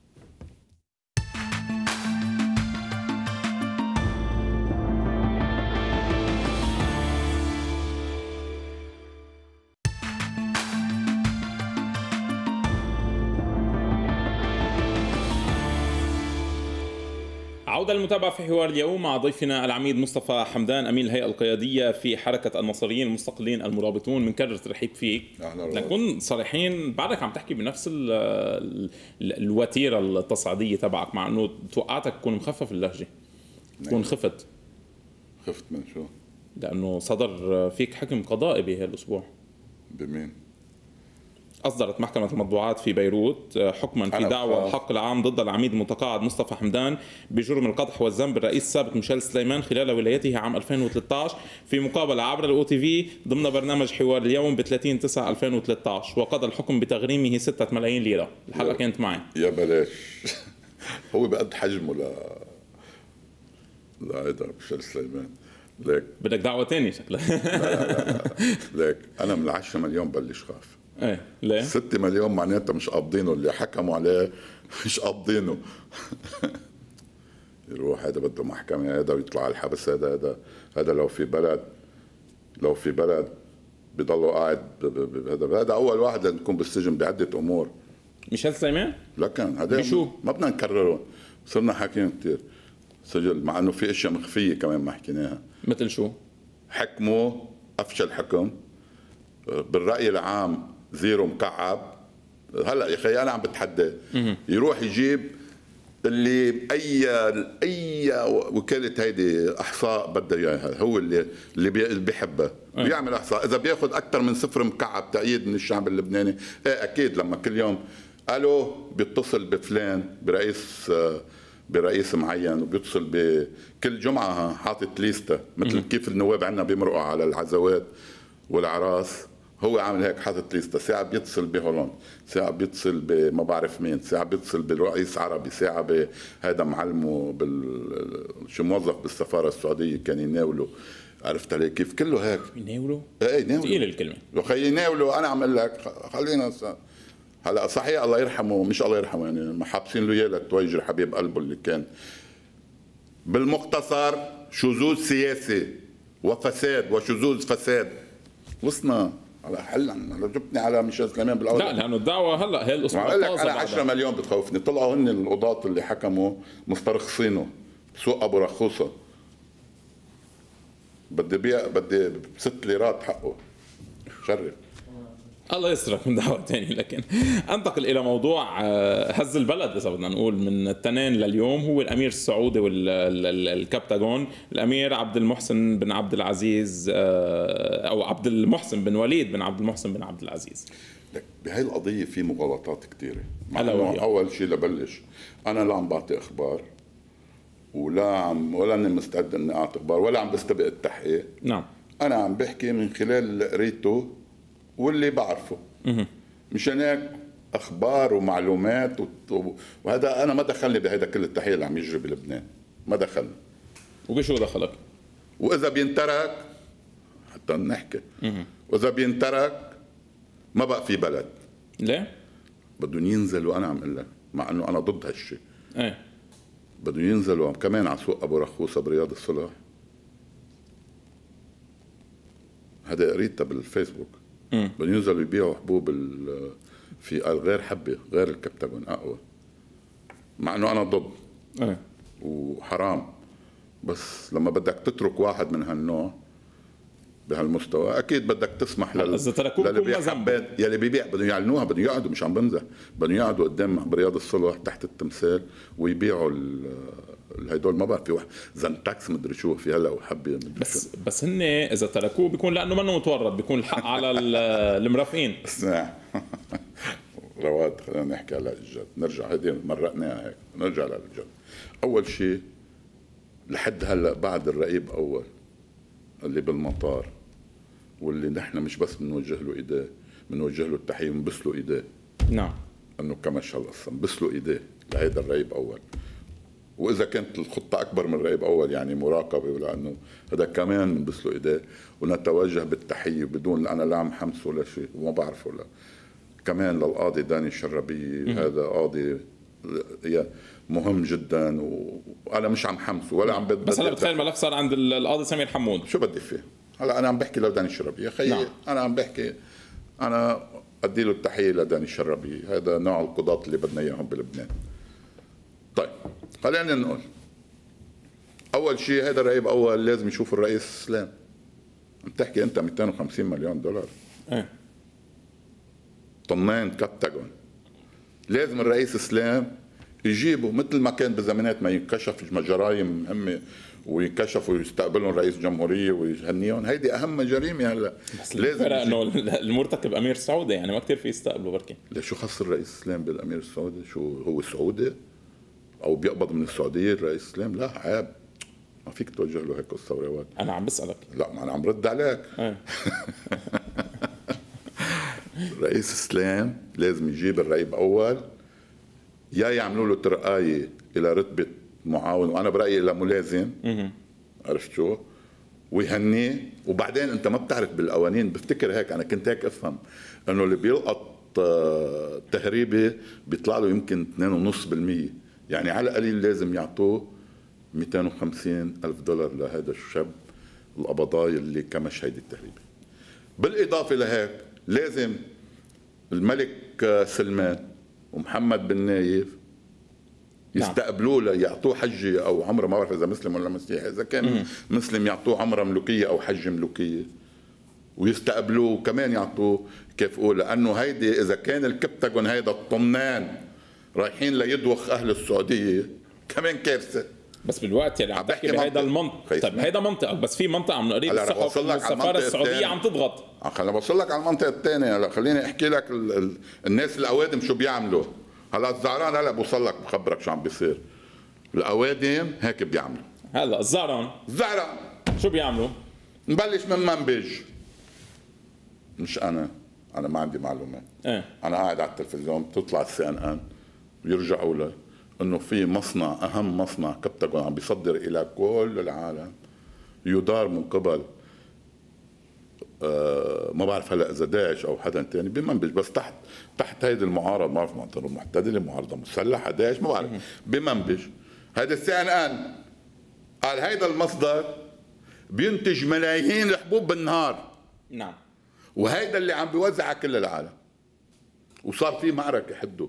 المتابعة في حوار اليوم مع ضيفنا العميد مصطفى حمدان أمين الهيئة القيادية في حركة المصريين المستقلين المرابطون من بنكرر ترحيب فيك نكون صريحين بعدك عم تحكي بنفس ال ال الوتيرة التصعيدية تبعك مع أنه توقعتك تكون مخفف اللهجة تكون نعم. خفت خفت من شو؟ لأنه صدر فيك حكم قضائي بهالأسبوع بمين؟ أصدرت محكمة المطبوعات في بيروت آه، حكما في دعوى الحق العام ضد العميد المتقاعد مصطفى حمدان بجرم القدح والذنب الرئيس السابق ميشيل سليمان خلال ولايته عام 2013 في مقابلة عبر الأو تي في ضمن برنامج حوار اليوم ب 30 9 2013 وقضى الحكم بتغريمه 6 ملايين ليرة الحلقة كانت معي يا بلاش هو بقد حجمه ل لهيدا ميشيل سليمان ليك بدك دعوة ثانية شكلها ليك أنا من العشرة مليون بلش خاف ايه ليه؟ 6 مليون معناتها مش قابضينه اللي حكموا عليه مش قابضينه يروح هذا بده محكمه هذا ويطلع على الحبس هذا هذا هذا لو في بلد لو في بلد بضلوا قاعد هذا هذا اول واحد لازم يكون بالسجن بعده امور ميشيل سليمان؟ لكن هذا بشو؟ ما بدنا نكررهم صرنا حاكيين كثير سجل مع انه في اشياء مخفيه كمان ما حكيناها مثل شو؟ حكموا افشل حكم بالراي العام زيرو مكعب هلا يا اخي انا عم بتحدى يروح يجيب اللي اي اي وكاله هيدي احصاء بده اياها هو اللي اللي بيحبها آه. بيعمل احصاء اذا بياخذ اكثر من صفر مكعب تأييد من الشعب اللبناني ايه اكيد لما كل يوم الو بيتصل بفلان برئيس برئيس معين وبيتصل بكل جمعه حاطط ليستا مثل كيف النواب عندنا بيمرقوا على العزوات والاعراس هو عامل هيك حاطط ليستا ساعة بيتصل بهولند ساعة بيتصل بما بعرف مين ساعة بيتصل بالرئيس عربي ساعة هذا معلمه بال... شو موظف بالسفارة السعودية كان يناوله عرفت علي كيف كله هيك يناوله؟ ايه يناوله ثقيل الكلمة وخي يناوله انا عم اقول لك خلينا س... هلا صحيح الله يرحمه مش الله يرحمه يعني حابسين له اياه لتويجر حبيب قلبه اللي كان بالمختصر شذوذ سياسي وفساد وشذوذ فساد وصلنا هلا حلا لو جبتني على ميشيل سليمان بالاول لا لانه الدعوه هلا هي الاسبوع بقول لك انا 10 مليون بتخوفني طلعوا هن القضاة اللي حكموا مسترخصينه سوق ابو رخوصه بدي بيع بدي بست ليرات حقه شرف الله يسرك من دعوه ثانيه لكن انتقل الى موضوع آه، هز البلد اذا بدنا نقول من التنين لليوم هو الامير السعودي والكبتاغون الامير عبد المحسن بن عبد العزيز آه، او عبد المحسن بن وليد بن عبد المحسن بن عبد العزيز بهي القضية في مغالطات كثيرة أول شيء لبلش أنا لا عم بعطي أخبار ولا عم ولا أنا مستعد إني أعطي أخبار ولا عم بستبق التحقيق نعم أنا عم بحكي من خلال اللي قريته واللي بعرفه مشان هيك اخبار ومعلومات وهذا انا ما دخلني بهذا كل التحيه اللي عم يجري بلبنان ما دخلني وبشو دخلك؟ واذا بينترك حتى نحكي واذا بينترك ما بقى في بلد ليه؟ بدهم ينزلوا انا عم لك مع انه انا ضد هالشيء ايه بدهم ينزلوا كمان على سوق ابو رخوصه برياض الصلاح هذا قريتها بالفيسبوك بدهم ينزلوا يبيعوا حبوب في غير حبه غير الكبتاجون اقوى مع انه انا ضد أه. وحرام بس لما بدك تترك واحد من هالنوع بهالمستوى اكيد بدك تسمح لل اذا تركوه للي بيبيع يلي بيبيع بدهم يعلنوها بدهم يقعدوا مش عم بمزح بدهم يقعدوا قدام برياض الصلح تحت التمثال ويبيعوا هدول ما بعرف في واحد زن تاكس مدري شو في هلا وحبي مدري بس شو. بس هن اذا تركوه بيكون لانه منه متورط بيكون الحق على المرافقين رواد خلينا نحكي على الجد نرجع هذه مرقناها هيك نرجع الجد اول شيء لحد هلا بعد الرقيب اول اللي بالمطار واللي نحن مش بس بنوجه له ايديه بنوجه له التحيه بنبسله ايديه نعم انه كمش هالقصه بنبسله ايديه لهيدا الرقيب اول واذا كانت الخطه اكبر من رئيب اول يعني مراقبه لانه هذا كمان بسلق ايديه ونتوجه بالتحيه بدون انا لا عم حمسه ولا شيء وما بعرفه لا كمان للقاضي داني الشربي هذا قاضي مهم جدا وانا مش عم حمسه ولا عم بدي بس هلا بتخيل الملف صار عند القاضي سمير حمود شو بدي فيه؟ هلا انا عم بحكي لداني يا خيي نعم. انا عم بحكي انا ادي له التحيه لداني الشربي هذا نوع القضاة اللي بدنا اياهم بلبنان طيب خلينا نقول اول شيء هذا الرهيب اول لازم يشوف الرئيس اسلام بتحكي انت 250 مليون دولار ايه طنان كابتاجون لازم الرئيس اسلام يجيبه مثل ما كان بزمانات ما ينكشف جرايم مهمه وينكشفوا ويستقبلهم رئيس جمهوريه ويهنيهم هيدي اهم جريمه يعني هلا بس لازم انه المرتكب امير سعودي يعني ما كثير في يستقبلوا بركي شو خص الرئيس سلام بالامير السعودي شو هو سعودي او بيقبض من السعوديه الرئيس اسلام لا عيب ما فيك توجه له هيك قصه ورواد انا عم بسالك لا ما انا عم رد عليك إيه. رئيس اسلام لازم يجيب الرئيب اول يا يعملوا له ترقايه الى رتبه معاون وانا برايي الى ملازم عرفت شو ويهنيه وبعدين انت ما بتعرف بالقوانين بفتكر هيك انا كنت هيك افهم انه اللي بيلقط آه، تهريبه بيطلع له يمكن 2.5% يعني على القليل لازم يعطوه 250 ألف دولار لهذا الشاب القبضاي اللي كمش هيدي التهريب بالإضافة لهيك لازم الملك سلمان ومحمد بن نايف نعم. يستقبلوه ليعطوه حجة أو عمرة ما بعرف إذا مسلم ولا مسيحي إذا كان مسلم يعطوه عمرة ملوكية أو حجة ملوكية ويستقبلوه وكمان يعطوه أقول لأنه هيدي إذا كان الكبتاجون هيدا الطمنان رايحين ليدوخ اهل السعوديه كمان كارثه بس بالوقت يعني عم تحكي بهيدا المنطق طيب هيدا منطقك بس في منطقه من قريب الصحف السفاره السعوديه عم تضغط آه، خليني بوصل لك على المنطقه الثانيه هلا خليني احكي لك ال... ال... الناس الاوادم شو بيعملوا هلا الزعران هلا بوصل لك بخبرك شو عم بيصير الاوادم هيك بيعملوا هلا الزعران الزعران شو بيعملوا؟ نبلش من منبج مش انا انا ما عندي معلومات ايه؟ انا قاعد على التلفزيون بتطلع السي ان ان بيرجعوا له انه في مصنع اهم مصنع كبتاجون عم بيصدر الى كل العالم يدار من قبل آه ما بعرف هلا اذا داعش او حدا ثاني بمنبج بس تحت تحت هيدي المعارضه ما بعرف معتبر محتدله معارضه مسلحه داعش ما بعرف بمنبج هذا السي ان ان قال هيدا المصدر بينتج ملايين الحبوب بالنهار نعم وهيدا اللي عم بيوزع على كل العالم وصار في معركه حده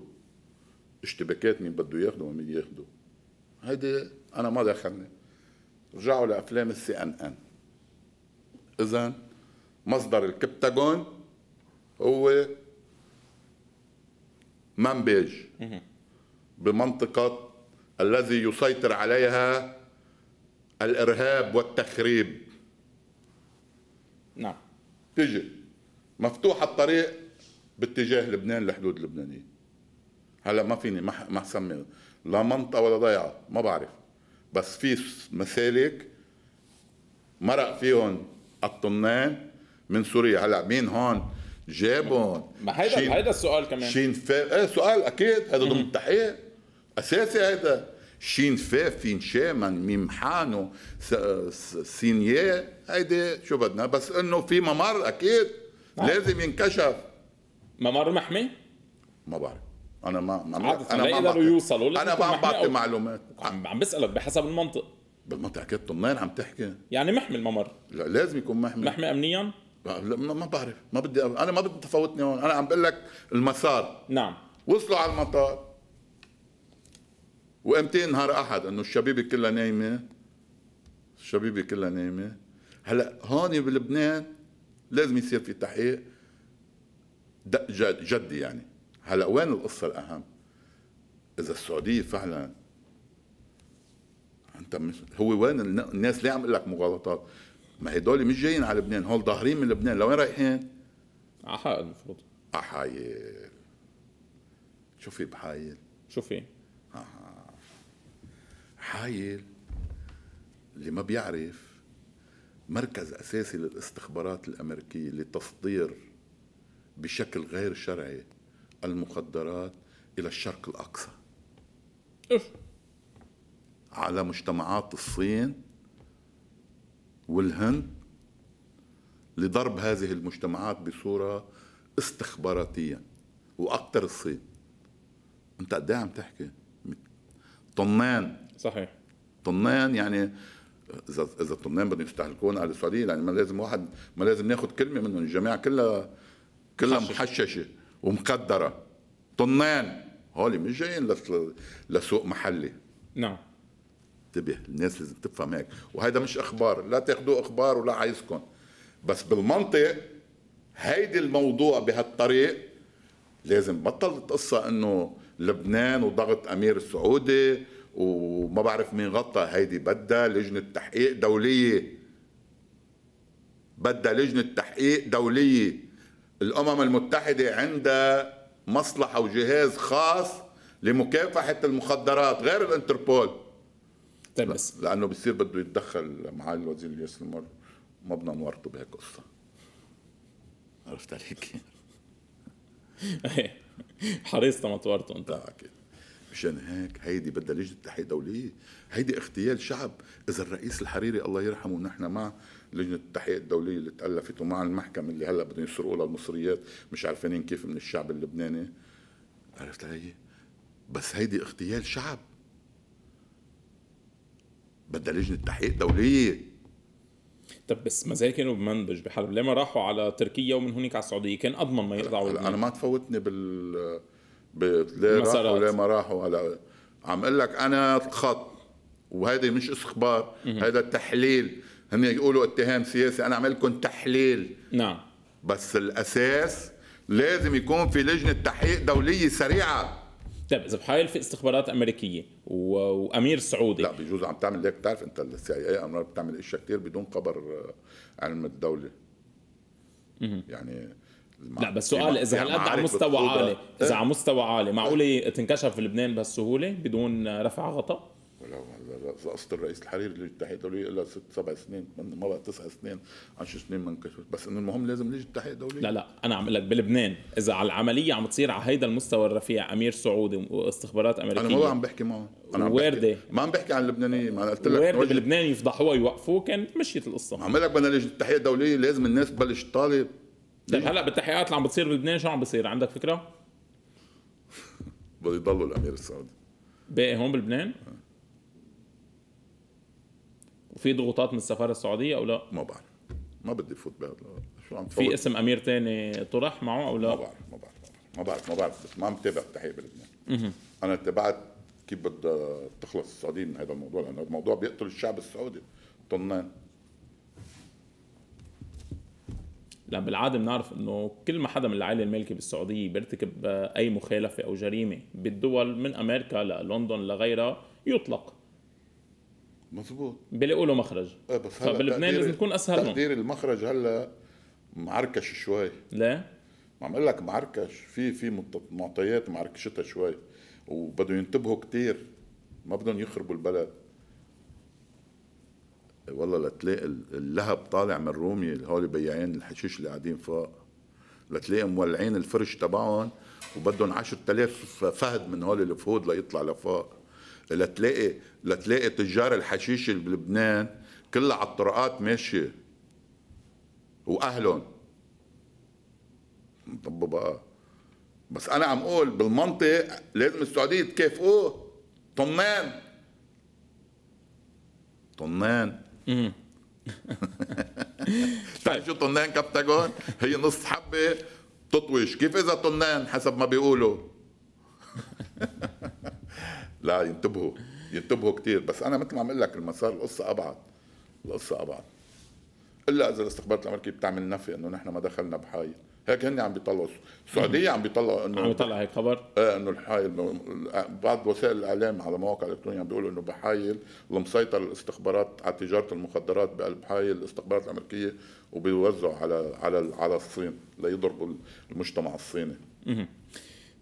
اشتباكات مين بده ياخده ومين ياخده هيدي انا ما دخلني رجعوا لافلام السي ان ان اذا مصدر الكبتاجون هو منبج بمنطقه الذي يسيطر عليها الارهاب والتخريب نعم تجي مفتوح الطريق باتجاه لبنان لحدود لبنانيه هلا ما فيني ما ما حسمي لا منطقه ولا ضيعه ما بعرف بس في مسالك مرق فيهم الطنان من سوريا هلا مين هون جابهم ما هيدا شين هيدا السؤال كمان شين فا ايه سؤال اكيد هذا ضمن التحقيق اساسي هيدا شين فا فين شامن ميم حانو سينيا هيدي شو بدنا بس انه في ممر اكيد نعم. لازم ينكشف ممر محمي؟ ما بعرف انا ما عم عادة انا ما يقدروا يوصلوا انا ما عم بعطي معلومات عم عم بسالك بحسب المنطق بالمنطق طمنان عم تحكي يعني محمي الممر لا لازم يكون محمي محمي امنيا لا ما بعرف ما بدي انا ما بدي تفوتني هون انا عم بقول لك المسار نعم وصلوا على المطار وامتين نهار احد انه الشبيبه كلها نايمه الشبيبه كلها نايمه هلا هون بلبنان لازم يصير في تحقيق جدي يعني هلا وين القصه الاهم؟ اذا السعوديه فعلا انت مش هو وين الناس ليه عم لك مغالطات؟ ما هدول مش جايين على لبنان هول ضاهرين من لبنان لوين رايحين؟ على المفروض على شو في بحايل؟ شو في؟ آه. حايل اللي ما بيعرف مركز اساسي للاستخبارات الامريكيه لتصدير بشكل غير شرعي المخدرات إلى الشرق الأقصى إيه. على مجتمعات الصين والهند لضرب هذه المجتمعات بصورة استخباراتية وأكثر الصين أنت قد إيه عم تحكي طنان صحيح طنان يعني اذا اذا الطنان بدهم يستهلكون على السعوديه يعني ما لازم واحد ما لازم ناخذ كلمه منهم الجماعه كلها كلها محششه ومقدره طنان هولي مش جايين لسوق محلي نعم انتبه الناس لازم تفهم هيك وهذا مش اخبار لا تاخذوه اخبار ولا عايزكم بس بالمنطق هيدي الموضوع بهالطريق لازم بطل القصه انه لبنان وضغط امير السعودي وما بعرف مين غطى هيدي بدها لجنه تحقيق دوليه بدها لجنه تحقيق دوليه الأمم المتحدة عندها مصلحة وجهاز خاص لمكافحة المخدرات غير الانتربول طيب بس لأنه بصير بده يتدخل معالي الوزير الياس المر ما بدنا نورطه بهيك قصة عرفت عليك حريص ما تورطه انت اكيد مشان هيك هيدي بدها لجنه تحقيق دوليه هيدي اغتيال شعب اذا الرئيس الحريري الله يرحمه ونحن معه لجنه التحقيق الدوليه اللي تالفت ومع المحكمه اللي هلا بدهم يسرقوا لها المصريات مش عارفين كيف من الشعب اللبناني عرفت علي؟ بس هيدي اغتيال شعب بدها لجنه تحقيق دوليه طب بس ما زال كانوا بمنبج بحلب ليه ما راحوا على تركيا ومن هناك على السعوديه كان اضمن ما يقطعوا انا ما تفوتني بال ليه راحوا ليه ما راحوا على عم اقول لك انا خط وهذا مش استخبار هذا تحليل هم يقولوا اتهام سياسي انا اعمل لكم تحليل نعم بس الاساس لازم يكون في لجنه تحقيق دوليه سريعه طيب اذا بحايل في استخبارات امريكيه و... وامير سعودي لا بجوز عم تعمل ليك بتعرف انت السي اي اي امرار بتعمل اشياء كثير بدون خبر آه، علم الدوله يعني لا بس سؤال اذا يعني هالقد على مستوى عالي اذا إيه. على مستوى عالي معقوله تنكشف في لبنان بهالسهوله بدون آه، رفع غطاء؟ ولا قصه الرئيس الحريري لجنه التحقيق الدوليه الا ست سبع سنين ما بقى تسع سنين 10 سنين ما انكشفت بس انه المهم لازم لجنه التحقيق الدوليه لا لا انا عم لك بلبنان اذا على العمليه عم تصير على هيدا المستوى الرفيع امير سعودي واستخبارات امريكيه انا ما عم بحكي معه انا وارده ما عم بحكي عن اللبنانيين ما انا قلت لك وارده بلبنان يفضحوها يوقفوه كان مشيت القصه عم لك بدنا لجنه التحقيق الدوليه لازم الناس تبلش تطالب طيب هلا بالتحقيقات اللي عم بتصير بلبنان شو عم بصير عندك فكره؟ بده يضلوا الامير السعودي باقي هون بلبنان؟ آه. وفي ضغوطات من السفاره السعوديه او لا؟ ما بعرف ما بدي فوت بهذا شو عم في اسم امير تاني طرح معه او لا؟ ما بعرف ما بعرف ما بعرف ما بعرف بس ما متابع التحقيق بلبنان انا تابعت كيف بدها تخلص السعوديه من هذا الموضوع لانه هذا الموضوع بيقتل الشعب السعودي طنان لا بالعاده بنعرف انه كل ما حدا من العائله المالكه بالسعوديه بيرتكب آه، اي مخالفه او جريمه بالدول من امريكا للندن لغيرها يطلق مظبوط بيلاقوا له مخرج ايه بس هلا فبلبنان لازم تكون اسهل تقدير المخرج هلا معركش شوي ليه؟ عم اقول لك معركش في في معطيات معركشتها شوي وبدهم ينتبهوا كثير ما بدهم يخربوا البلد إيه، والله لتلاقي اللهب طالع من رومي هول بياعين الحشيش اللي قاعدين فوق لتلاقي مولعين الفرش تبعهم وبدهم 10000 فهد من هول الفهود ليطلع لفوق لتلاقي لتلاقي تجار الحشيش بلبنان كلها على الطرقات ماشيه واهلهم طب بقى بس انا عم اقول بالمنطق لازم السعوديه تكافئوه طنان طنان بتعرف شو طنان كابتاجون هي نص حبه تطويش كيف اذا طنان حسب ما بيقولوا لا ينتبهوا ينتبهوا كثير بس انا مثل ما عم اقول لك المسار القصه ابعد القصه ابعد الا اذا الاستخبارات الامريكيه بتعمل نفي انه نحن ما دخلنا بحايل هيك هن عم بيطلعوا السعوديه عم بيطلعوا انه عم بيطلع هيك خبر ايه انه الحايل بعض وسائل الاعلام على مواقع الكترونيه عم بيقولوا انه بحايل المسيطر الاستخبارات على تجاره المخدرات بقلب حايل الاستخبارات الامريكيه وبيوزعوا على على على الصين ليضربوا المجتمع الصيني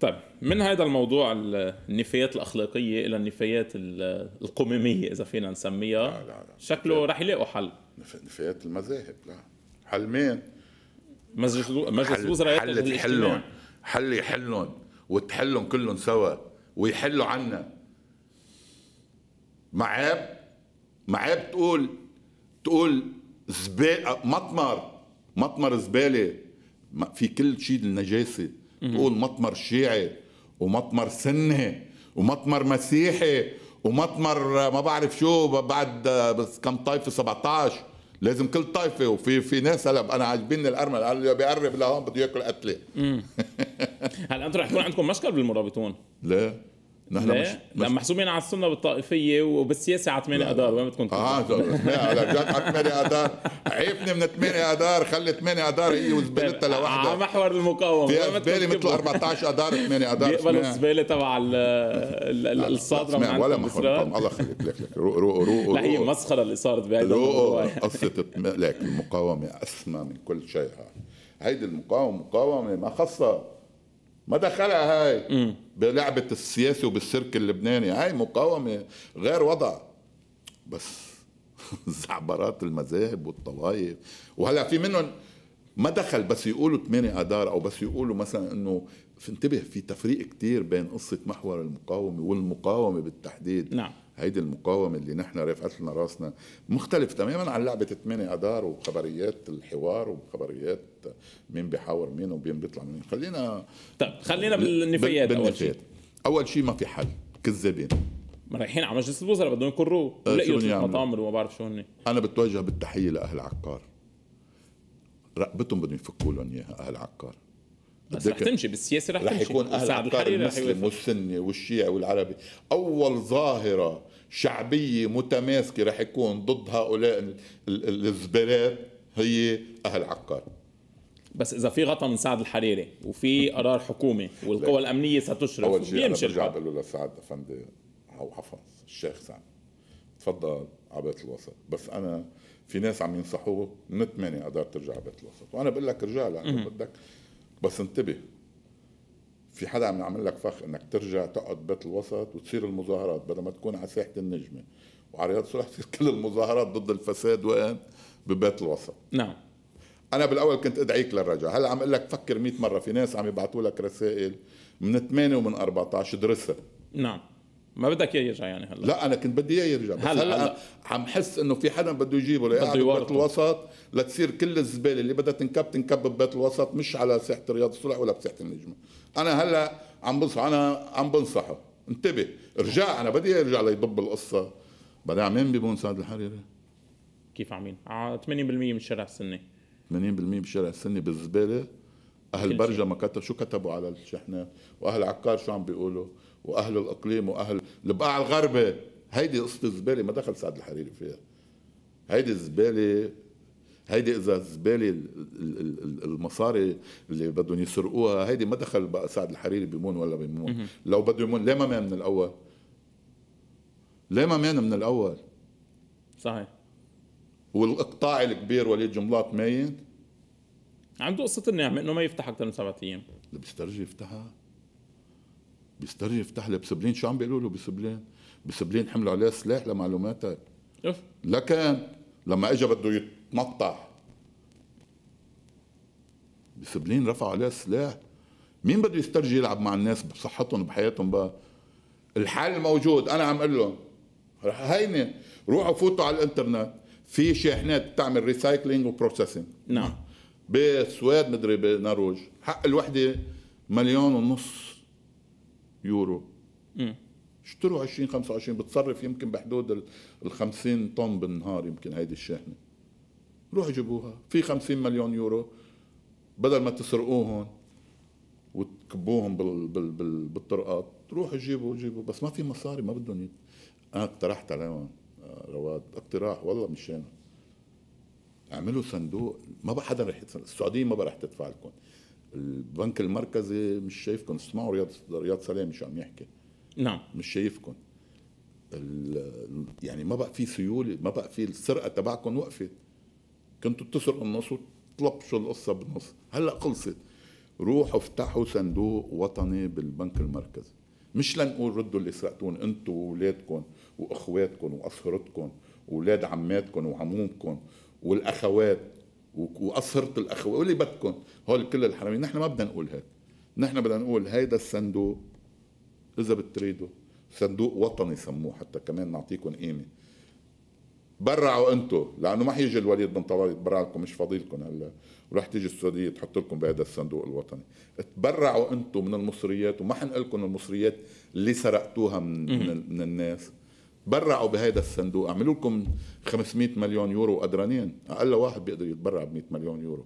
طيب من هذا الموضوع النفايات الاخلاقيه الى النفايات القمميه اذا فينا نسميها لا لا لا. شكله رح يلاقوا حل نفايات المذاهب لا حل مين؟ مجلس مجلس الوزراء حل تحلهم حل يحلهم وتحلهم كلهم سوا ويحلوا عنا معاب معاب تقول تقول زبالة مطمر مطمر زبالة في كل شيء النجاسة بقول مطمر شيعي ومطمر سني ومطمر مسيحي ومطمر ما بعرف شو بعد بس كم طائفه 17 لازم كل طائفه وفي في ناس هلا انا عاجبني الارمل قال لي بيقرب لهون بده ياكل قتله هلا انتم رح يكون عندكم مشكل بالمرابطون ليه؟ نحن مش, مش لما محسومين على السنه والطائفيه وبالسياسه على 8 اذار وين بدكم اه على جد على 8 اذار عيفني من 8 اذار خلي 8 اذار هي وزبالتها لوحدها على محور المقاومه في زباله مثل 14 اذار 8 اذار بيقبلوا الزباله تبع الصادره من عند ولا محور الله يخليك لك لك روقوا روقوا لا هي مسخره اللي صارت بهي روقوا قصه لك المقاومه اسمى من كل شيء هيدي المقاومه مقاومه ما خاصه ما دخلها هاي بلعبة السياسي وبالسيرك اللبناني هاي مقاومة غير وضع بس زعبرات المذاهب والطوائف وهلا في منهم ما دخل بس يقولوا 8 اذار او بس يقولوا مثلا انه انتبه في تفريق كتير بين قصة محور المقاومة والمقاومة بالتحديد نعم هيدي المقاومه اللي نحن رفعت لنا راسنا مختلف تماما عن لعبه 8 اذار وخبريات الحوار وخبريات مين بيحاور مين ومين بيطلع مين خلينا طيب خلينا بالنفايات بالنفايات اول شيء ما في حل كذابين رايحين على مجلس الوزراء بدهم يكروا آه، لقيوا المطامر مطامر وما بعرف شو هن انا بتوجه بالتحيه لاهل عكار رقبتهم بدهم يفكوا لهم اياها اهل عكار بس رح تمشي بالسياسه رح, رح تمشي يكون اهل عبقار المسلم والسني والشيعي والعربي اول ظاهره شعبيه متماسكه رح يكون ضد هؤلاء الزبالات هي اهل عقار بس اذا في غطا من سعد الحريري وفي قرار حكومي والقوى الامنيه ستشرف اول شيء انا برجع بقول له لسعد افندي او حفظ الشيخ سعد تفضل على بيت الوسط بس انا في ناس عم ينصحوه من ثمانية قدرت ترجع على بيت الوسط وانا بقول لك رجع لانه بدك بس انتبه في حدا عم يعمل لك فخ انك ترجع تقعد بيت الوسط وتصير المظاهرات بدل ما تكون على ساحه النجمه وعلى رياض صلاح تصير كل المظاهرات ضد الفساد وين ببيت الوسط نعم انا بالاول كنت ادعيك للرجعه هلا عم اقول لك فكر 100 مره في ناس عم يبعثوا لك رسائل من 8 ومن 14 درسها نعم ما بدك اياه يرجع يعني هلا لا انا كنت بدي اياه يرجع بس هلا هلا, هلا عم حس انه في حدا بده يجيبه ليقعد ببيت الوسط لتصير كل الزباله اللي بدها تنكب تنكب ببيت الوسط مش على ساحه رياض الصلح ولا بساحه النجمه انا هلا عم بنصح انا عم بنصحه انتبه ارجع انا بدي يرجع ليضب القصه بدي عمين بيبون سعد الحريري كيف عاملين؟ 80% آه، من الشارع السني 80% من الشارع السني بالزباله اهل برجا ما كتب شو كتبوا على الشحنات واهل عكار شو عم بيقولوا واهل الاقليم واهل البقاع الغربي هيدي قصه الزباله ما دخل سعد الحريري فيها هيدي الزباله هيدي اذا الزباله المصاري اللي بدهم يسرقوها هيدي ما دخل بقى سعد الحريري بيمون ولا بيمون لو بده يمون ليه ما مان من الاول؟ ليه ما مان من الاول؟ صحيح والاقطاع الكبير وليد جملاط ماين عنده قصه النعمه انه ما يفتح اكثر من سبعة ايام اللي بيسترجي يفتحها بيسترجي يفتح لي بسبلين شو عم بيقولوا له بسبلين؟ بسبلين حملوا عليه سلاح لمعلوماتك لكن لما اجى بده يتنطح بسبلين رفع عليه سلاح مين بده يسترجي يلعب مع الناس بصحتهم بحياتهم بقى الحل موجود انا عم اقول لهم رح هيني روحوا فوتوا على الانترنت في شاحنات بتعمل ريسايكلينج وبروسيسنج نعم بالسويد مدري بنروج حق الوحده مليون ونص يورو م. اشتروا 20 25 بتصرف يمكن بحدود ال 50 طن بالنهار يمكن هيدي الشاحنه روحوا جيبوها في 50 مليون يورو بدل ما تسرقوهم وتكبوهم بال بال بال بالطرقات روحوا جيبوا جيبوا بس ما في مصاري ما بدهم انا اقترحت عليهم آه، رواد اقتراح والله مشينا اعملوا صندوق ما حدا رح السعوديه ما رح تدفع لكم البنك المركزي مش شايفكم اسمعوا رياض رياض سلامي شو عم يحكي نعم مش شايفكم يعني ما بقى في سيوله ما بقى في السرقه تبعكم وقفت كنتوا بتسرقوا النص وتلبشوا القصه بالنص هلا خلصت روحوا افتحوا صندوق وطني بالبنك المركزي مش لنقول ردوا اللي سرقتون انتوا واولادكم واخواتكم واسرتكم واولاد عماتكم وعمومكم والاخوات وقصرت الاخوه واللي بدكم هول كل الحرمين نحن ما بدنا نقول هيك نحن بدنا نقول هيدا الصندوق اذا بتريدوا صندوق وطني سموه حتى كمان نعطيكم قيمه برعوا انتم لانه ما حيجي الوليد بن طلال يتبرع لكم مش فاضيلكم هلا ورح تيجي السعوديه تحط لكم بهذا الصندوق الوطني تبرعوا انتم من المصريات وما حنقول لكم المصريات اللي سرقتوها من, من الناس برعوا بهيدا الصندوق اعملوا لكم 500 مليون يورو قدرانين اقل واحد بيقدر يتبرع ب 100 مليون يورو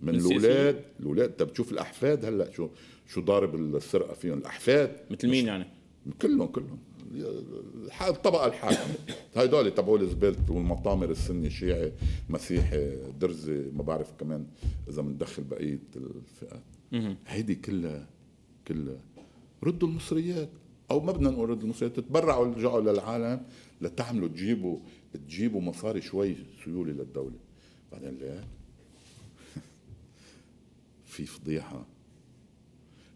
من الاولاد الاولاد انت بتشوف الاحفاد هلا شو شو ضارب السرقه فيهم الاحفاد مثل مين يعني كلهم كلهم الطبقه الحاكمه هيدول تبعوا الزبالت والمطامر السني شيعي مسيحي درزي ما بعرف كمان اذا بندخل بقيه الفئات هيدي كلها كلها ردوا المصريات او ما بدنا نقول المصاري تتبرعوا لجعوا للعالم لتعملوا تجيبوا تجيبوا مصاري شوي سيوله للدوله بعدين ليه في فضيحه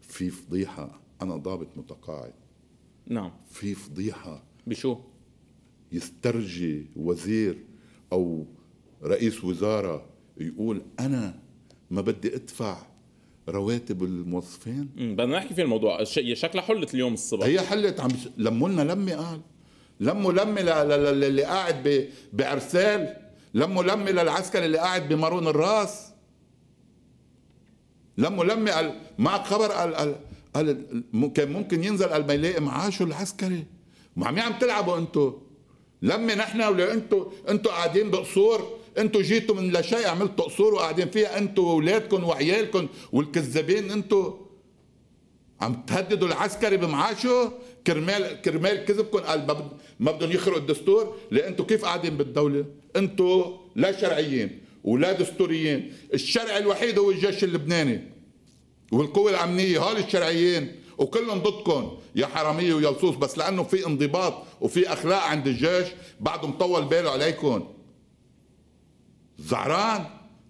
في فضيحه انا ضابط متقاعد نعم في فضيحه بشو يسترجي وزير او رئيس وزاره يقول انا ما بدي ادفع رواتب الموظفين بدنا نحكي في الموضوع هي شكلها حلت اليوم الصبح هي حلت عم لموا لنا لمه قال لموا لمه للي قاعد بعرسال لموا لمه للعسكري اللي قاعد بمارون الراس لموا لمه قال معك خبر قال قال, قال كان ممكن ينزل قال ما يلاقي معاشه العسكري مين عم تلعبوا انتم لمي نحن ولا انتم انتم قاعدين بقصور انتوا جيتوا من لا شيء عملتوا قصور وقاعدين فيها انتوا واولادكم وعيالكم والكذابين انتوا عم تهددوا العسكري بمعاشه كرمال كرمال كذبكم قال ما بدهم يخرقوا الدستور لا انتوا كيف قاعدين بالدوله انتوا لا شرعيين ولا دستوريين الشرع الوحيد هو الجيش اللبناني والقوة الامنيه هول الشرعيين وكلهم ضدكم يا حراميه ويا لصوص بس لانه في انضباط وفي اخلاق عند الجيش بعده مطول باله عليكم زعران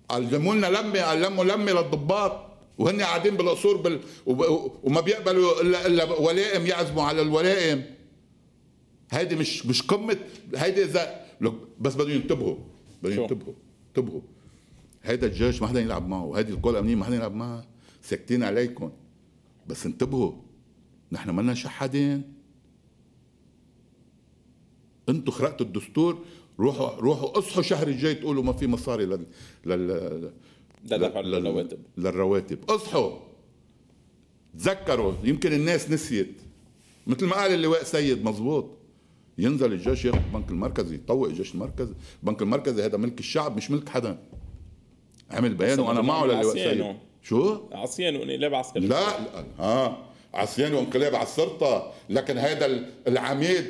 قدموا لنا لمه قلموا لمه للضباط وهن قاعدين بالقصور بال... وب... وما بيقبلوا الا الا ولائم يعزموا على الولائم هيدي مش مش قمه هيدي اذا بس بدهم ينتبهوا بدهم ينتبهوا انتبهوا هيدا الجيش ما حدا يلعب معه هيدي القوى الامنيه ما حدا يلعب معها ساكتين عليكم بس انتبهوا نحن منا شحادين انتوا خرقتوا الدستور روحوا روحوا اصحوا الشهر الجاي تقولوا ما في مصاري لل لل للرواتب للرواتب اصحوا تذكروا يمكن الناس نسيت مثل ما قال اللواء سيد مزبوط ينزل الجيش ياخذ البنك المركزي يطوق الجيش المركزي البنك المركزي هذا ملك الشعب مش ملك حدا عمل بيان وانا معه للواء سيد شو؟ عصيان وانقلاب عسكري لا لا اه عصيان وانقلاب على السلطه لكن هذا العميد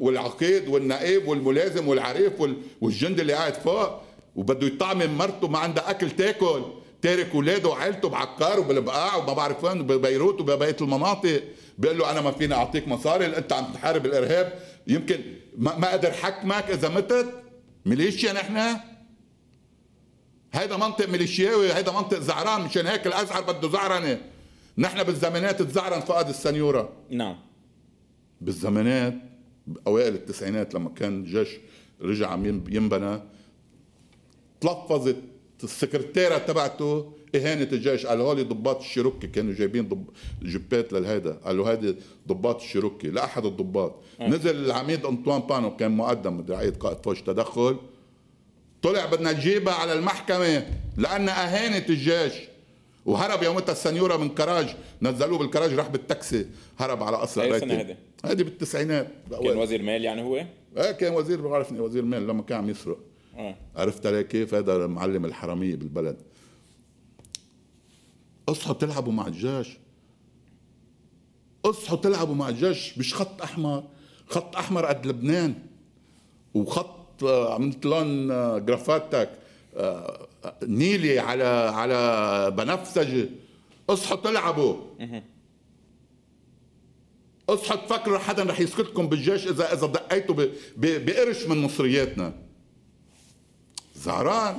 والعقيد والنقيب والملازم والعريف والجند اللي قاعد فوق وبده يطعمم مرته ما عندها اكل تاكل تارك ولاده وعائلته بعكار وبالبقاع وما بعرف وين ببيروت وببقيه المناطق بيقول له انا ما فيني اعطيك مصاري انت عم تحارب الارهاب يمكن ما قدر حكمك اذا متت ميليشيا نحن هيدا منطق ميليشياوي هيدا منطق زعران مشان هيك الازعر بده زعرنه نحن بالزمانات تزعرن فقد السنيوره نعم بالزمانات باوائل التسعينات لما كان الجيش رجع عم ينبنى تلفظت السكرتيره تبعته اهانه الجيش قالوا هولي ضباط الشيروكي كانوا جايبين ضب... جبات للهيدا قالوا هذه ضباط الشيروكي لاحد الضباط أه. نزل العميد انطوان بانو كان مقدم رعايه قائد فوج تدخل طلع بدنا نجيبها على المحكمه لان اهانت الجيش وهرب يومتها السنيورة من كراج نزلوه بالكراج راح بالتاكسي هرب على قصر أي سنة هذه؟ هذه بالتسعينات بأول. كان وزير مال يعني هو؟ ايه كان وزير بعرفني وزير مال لما كان عم يسرق آه. عرفت علي كيف هذا معلم الحرامية بالبلد اصحوا تلعبوا مع الجيش اصحوا تلعبوا مع الجيش مش خط احمر خط احمر قد لبنان وخط آه، عملت لهم آه، جرافاتك آه، نيلي على على بنفسجي اصحوا تلعبوا اصحوا تفكروا حدا رح يسكتكم بالجيش اذا اذا دقيتوا بقرش من مصرياتنا زهران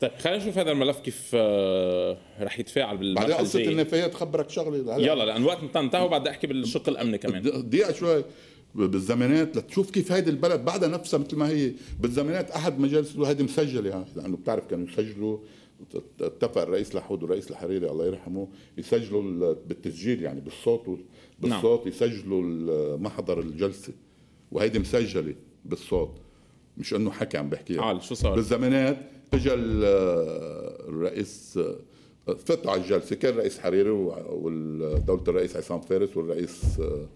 طيب خلينا نشوف هذا الملف كيف آه، رح يتفاعل بال بعدين قصه النفايات خبرك شغله يلا لان وقت انتهى وبعد احكي بالشق الامني كمان دقيقه شوي بالزمانات لتشوف كيف هيدي البلد بعدها نفسها مثل ما هي بالزمانات احد مجالس هيدي مسجله يعني لانه بتعرف كانوا يسجلوا اتفق الرئيس لحود والرئيس الحريري الله يرحمه يسجلوا بالتسجيل يعني بالصوت نعم. بالصوت نعم. يسجلوا محضر الجلسه وهيدي مسجله بالصوت مش انه حكي عم بحكيها عال شو صار بالزمانات اجى الرئيس آه، فتح على الجلسه كان الرئيس حريري ودوله الرئيس عصام فارس والرئيس آه،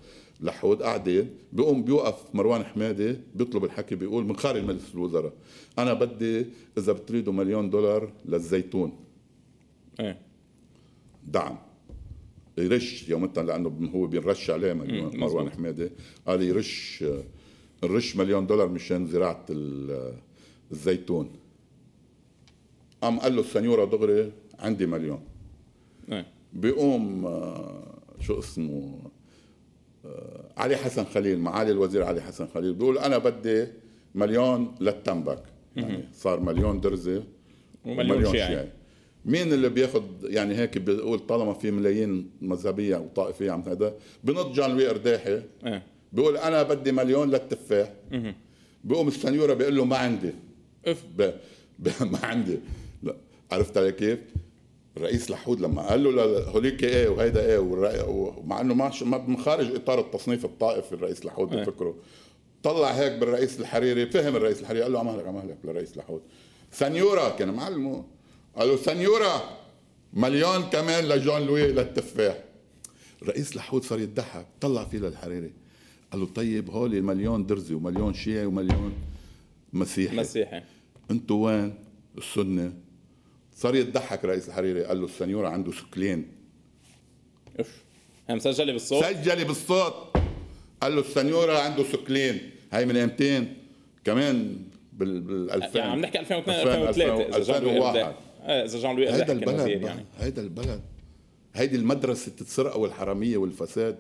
لحود قاعدين بيقوم بيوقف مروان حمادي بيطلب الحكي بيقول من خارج مجلس الوزراء انا بدي اذا بتريدوا مليون دولار للزيتون ايه دعم يرش يومتها لانه هو بينرش عليه مروان حمادي قال يرش نرش مليون دولار مشان زراعه الزيتون قام قال له السنيوره دغري عندي مليون ايه بيقوم آه، شو اسمه آه، علي حسن خليل معالي الوزير علي حسن خليل بيقول انا بدي مليون للتنبك يعني صار مليون درزه ومليون شيعي مين اللي بياخذ يعني هيك بيقول طالما في ملايين مذهبيه وطائفيه عم هذا بنط جان لوي ارداحي إيه. بيقول انا بدي مليون للتفاح بيقوم السنيوره بيقول له ما عندي اف ب... ب... ما عندي لا عرفت علي كيف؟ الرئيس لحود لما قال له هوليك ايه وهيدا ايه ومع انه ما ما خارج اطار التصنيف الطائفي الرئيس لحود إيه. بفكره طلع هيك بالرئيس الحريري فهم الرئيس الحريري قال له عمالك عمالك للرئيس لحود سنيورا كان معلمه قال له سنيورا مليون كمان لجون لوي للتفاح الرئيس لحود صار يضحك طلع فيه للحريري قال له طيب هول مليون درزي ومليون شيعي ومليون مسيحي مسيحي انتوا وين السنه صار يضحك رئيس الحريري قال له السنيورة عنده سكلين اف هي مسجله بالصوت سجله بالصوت قال له السنيورة عنده سكلين هاي من امتين كمان بال بال 2000 يعني عم نحكي 2002 2003 اذا جان لوي إيه، اذا جان لوي هيدا البلد يعني هيدا البلد هيدي المدرسة السرقة والحرامية والفساد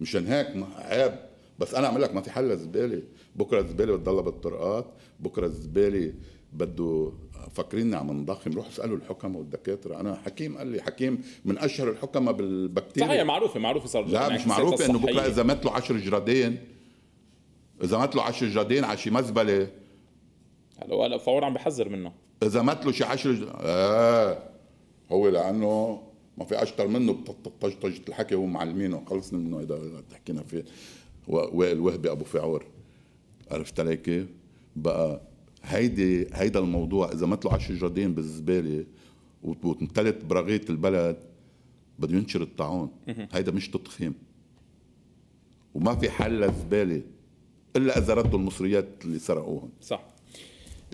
مشان هيك ما عيب بس انا عم لك ما في حل زبالة بكره الزبالة بتضلها بالطرقات بكره الزبالة بده فاكريني عم نضخم روح اسالوا الحكم والدكاتره انا حكيم قال لي حكيم من اشهر الحكماء بالبكتيريا صحيح معروفه معروفه صار لا مش معروفه انه بكره اذا مات له 10 جرادين اذا مات له 10 جرادين على شي مزبله هلا هلا فور عم بحذر منه اذا مات له شي 10 اه هو لانه ما في اشطر منه بطجطجة الحكي هو معلمينه خلصنا منه اذا تحكينا فيه وائل وهبي ابو فعور عرفت علي كيف؟ بقى هيدي هيدا الموضوع اذا ما طلع شجرتين بالزباله وتمتلت براغيت البلد بده ينشر الطاعون هيدا مش تضخيم وما في حل للزباله الا اذا ردوا المصريات اللي سرقوهم صح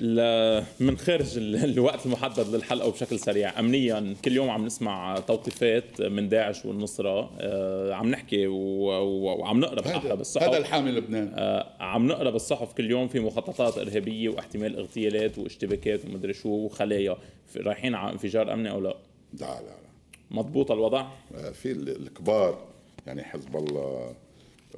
من خارج الوقت المحدد للحلقه وبشكل سريع امنيا كل يوم عم نسمع توقيفات من داعش والنصره آه، عم نحكي وعم نقرا بالصحف هذا الحامل لبنان آه، عم نقرا بالصحف كل يوم في مخططات ارهابيه واحتمال اغتيالات واشتباكات ومدري شو وخلايا رايحين على انفجار امني او لا؟ لا لا لا مضبوط الوضع؟ آه، في الكبار يعني حزب الله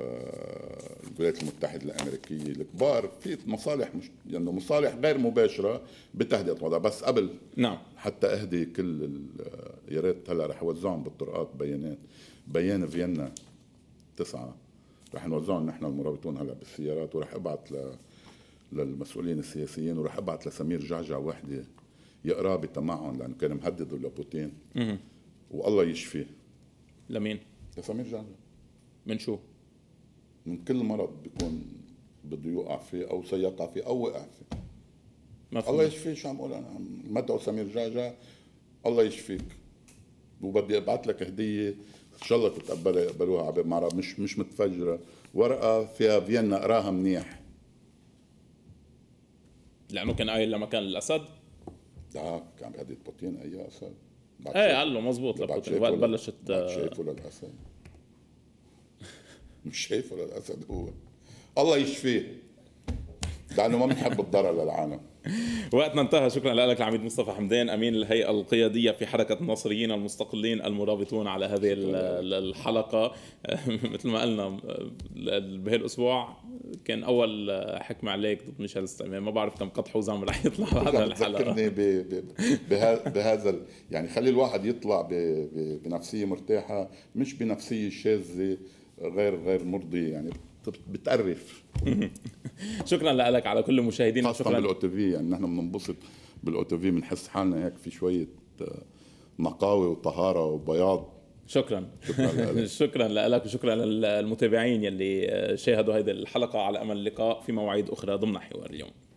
آه، الولايات المتحده الامريكيه الكبار في مصالح مش يعني مصالح غير مباشره بتهدئه الوضع بس قبل نعم حتى اهدي كل آه، يا ريت هلا رح يوزعهم بالطرقات بيانات بيان فيينا تسعه رح نوزعهم نحن المرابطون هلا بالسيارات ورح ابعث ل للمسؤولين السياسيين ورح ابعث لسمير جعجع وحده يقراه بتمعن لانه كان مهدد لبوتين والله يشفيه لمين؟ لسمير جعجع من شو؟ من كل مرض بيكون بده يوقع فيه او سيقع فيه او وقع فيه مفهوم. الله يشفيه شو عم اقول انا عم سمير جعجع الله يشفيك وبدي ابعث لك هديه ان شاء الله تتقبلها يقبلوها على معرض مش مش متفجره ورقه فيها فيينا اقراها منيح لانه كان قايل لما كان الاسد لا كان بهديه بوتين اي اسد ايه قال له مزبوط لبوتين وقت بلشت بعد شايفه للاسد مش شايفه للاسد هو الله يشفيه لانه ما بنحب الضرر للعالم وقتنا انتهى شكرا لك العميد مصطفى حمدان امين الهيئه القياديه في حركه الناصريين المستقلين المرابطون على هذه الحلقه مثل ما قلنا بهالاسبوع كان اول حكم عليك ضد ميشيل استعمال ما بعرف كم قطع وزام رح يطلع بهذا الحلقه ذكرني بهذا يعني خلي الواحد يطلع بنفسيه مرتاحه مش بنفسيه شاذه غير غير مرضي يعني بتقرف شكرا لك على كل مشاهدينا خاصة بالاوتوفي يعني نحن بننبسط بالاوتوفي بنحس حالنا هيك في شوية آه، نقاوة وطهارة وبياض شكرا شكرا لك وشكرا للمتابعين يلي شاهدوا هذه الحلقة على أمل اللقاء في مواعيد أخرى ضمن حوار اليوم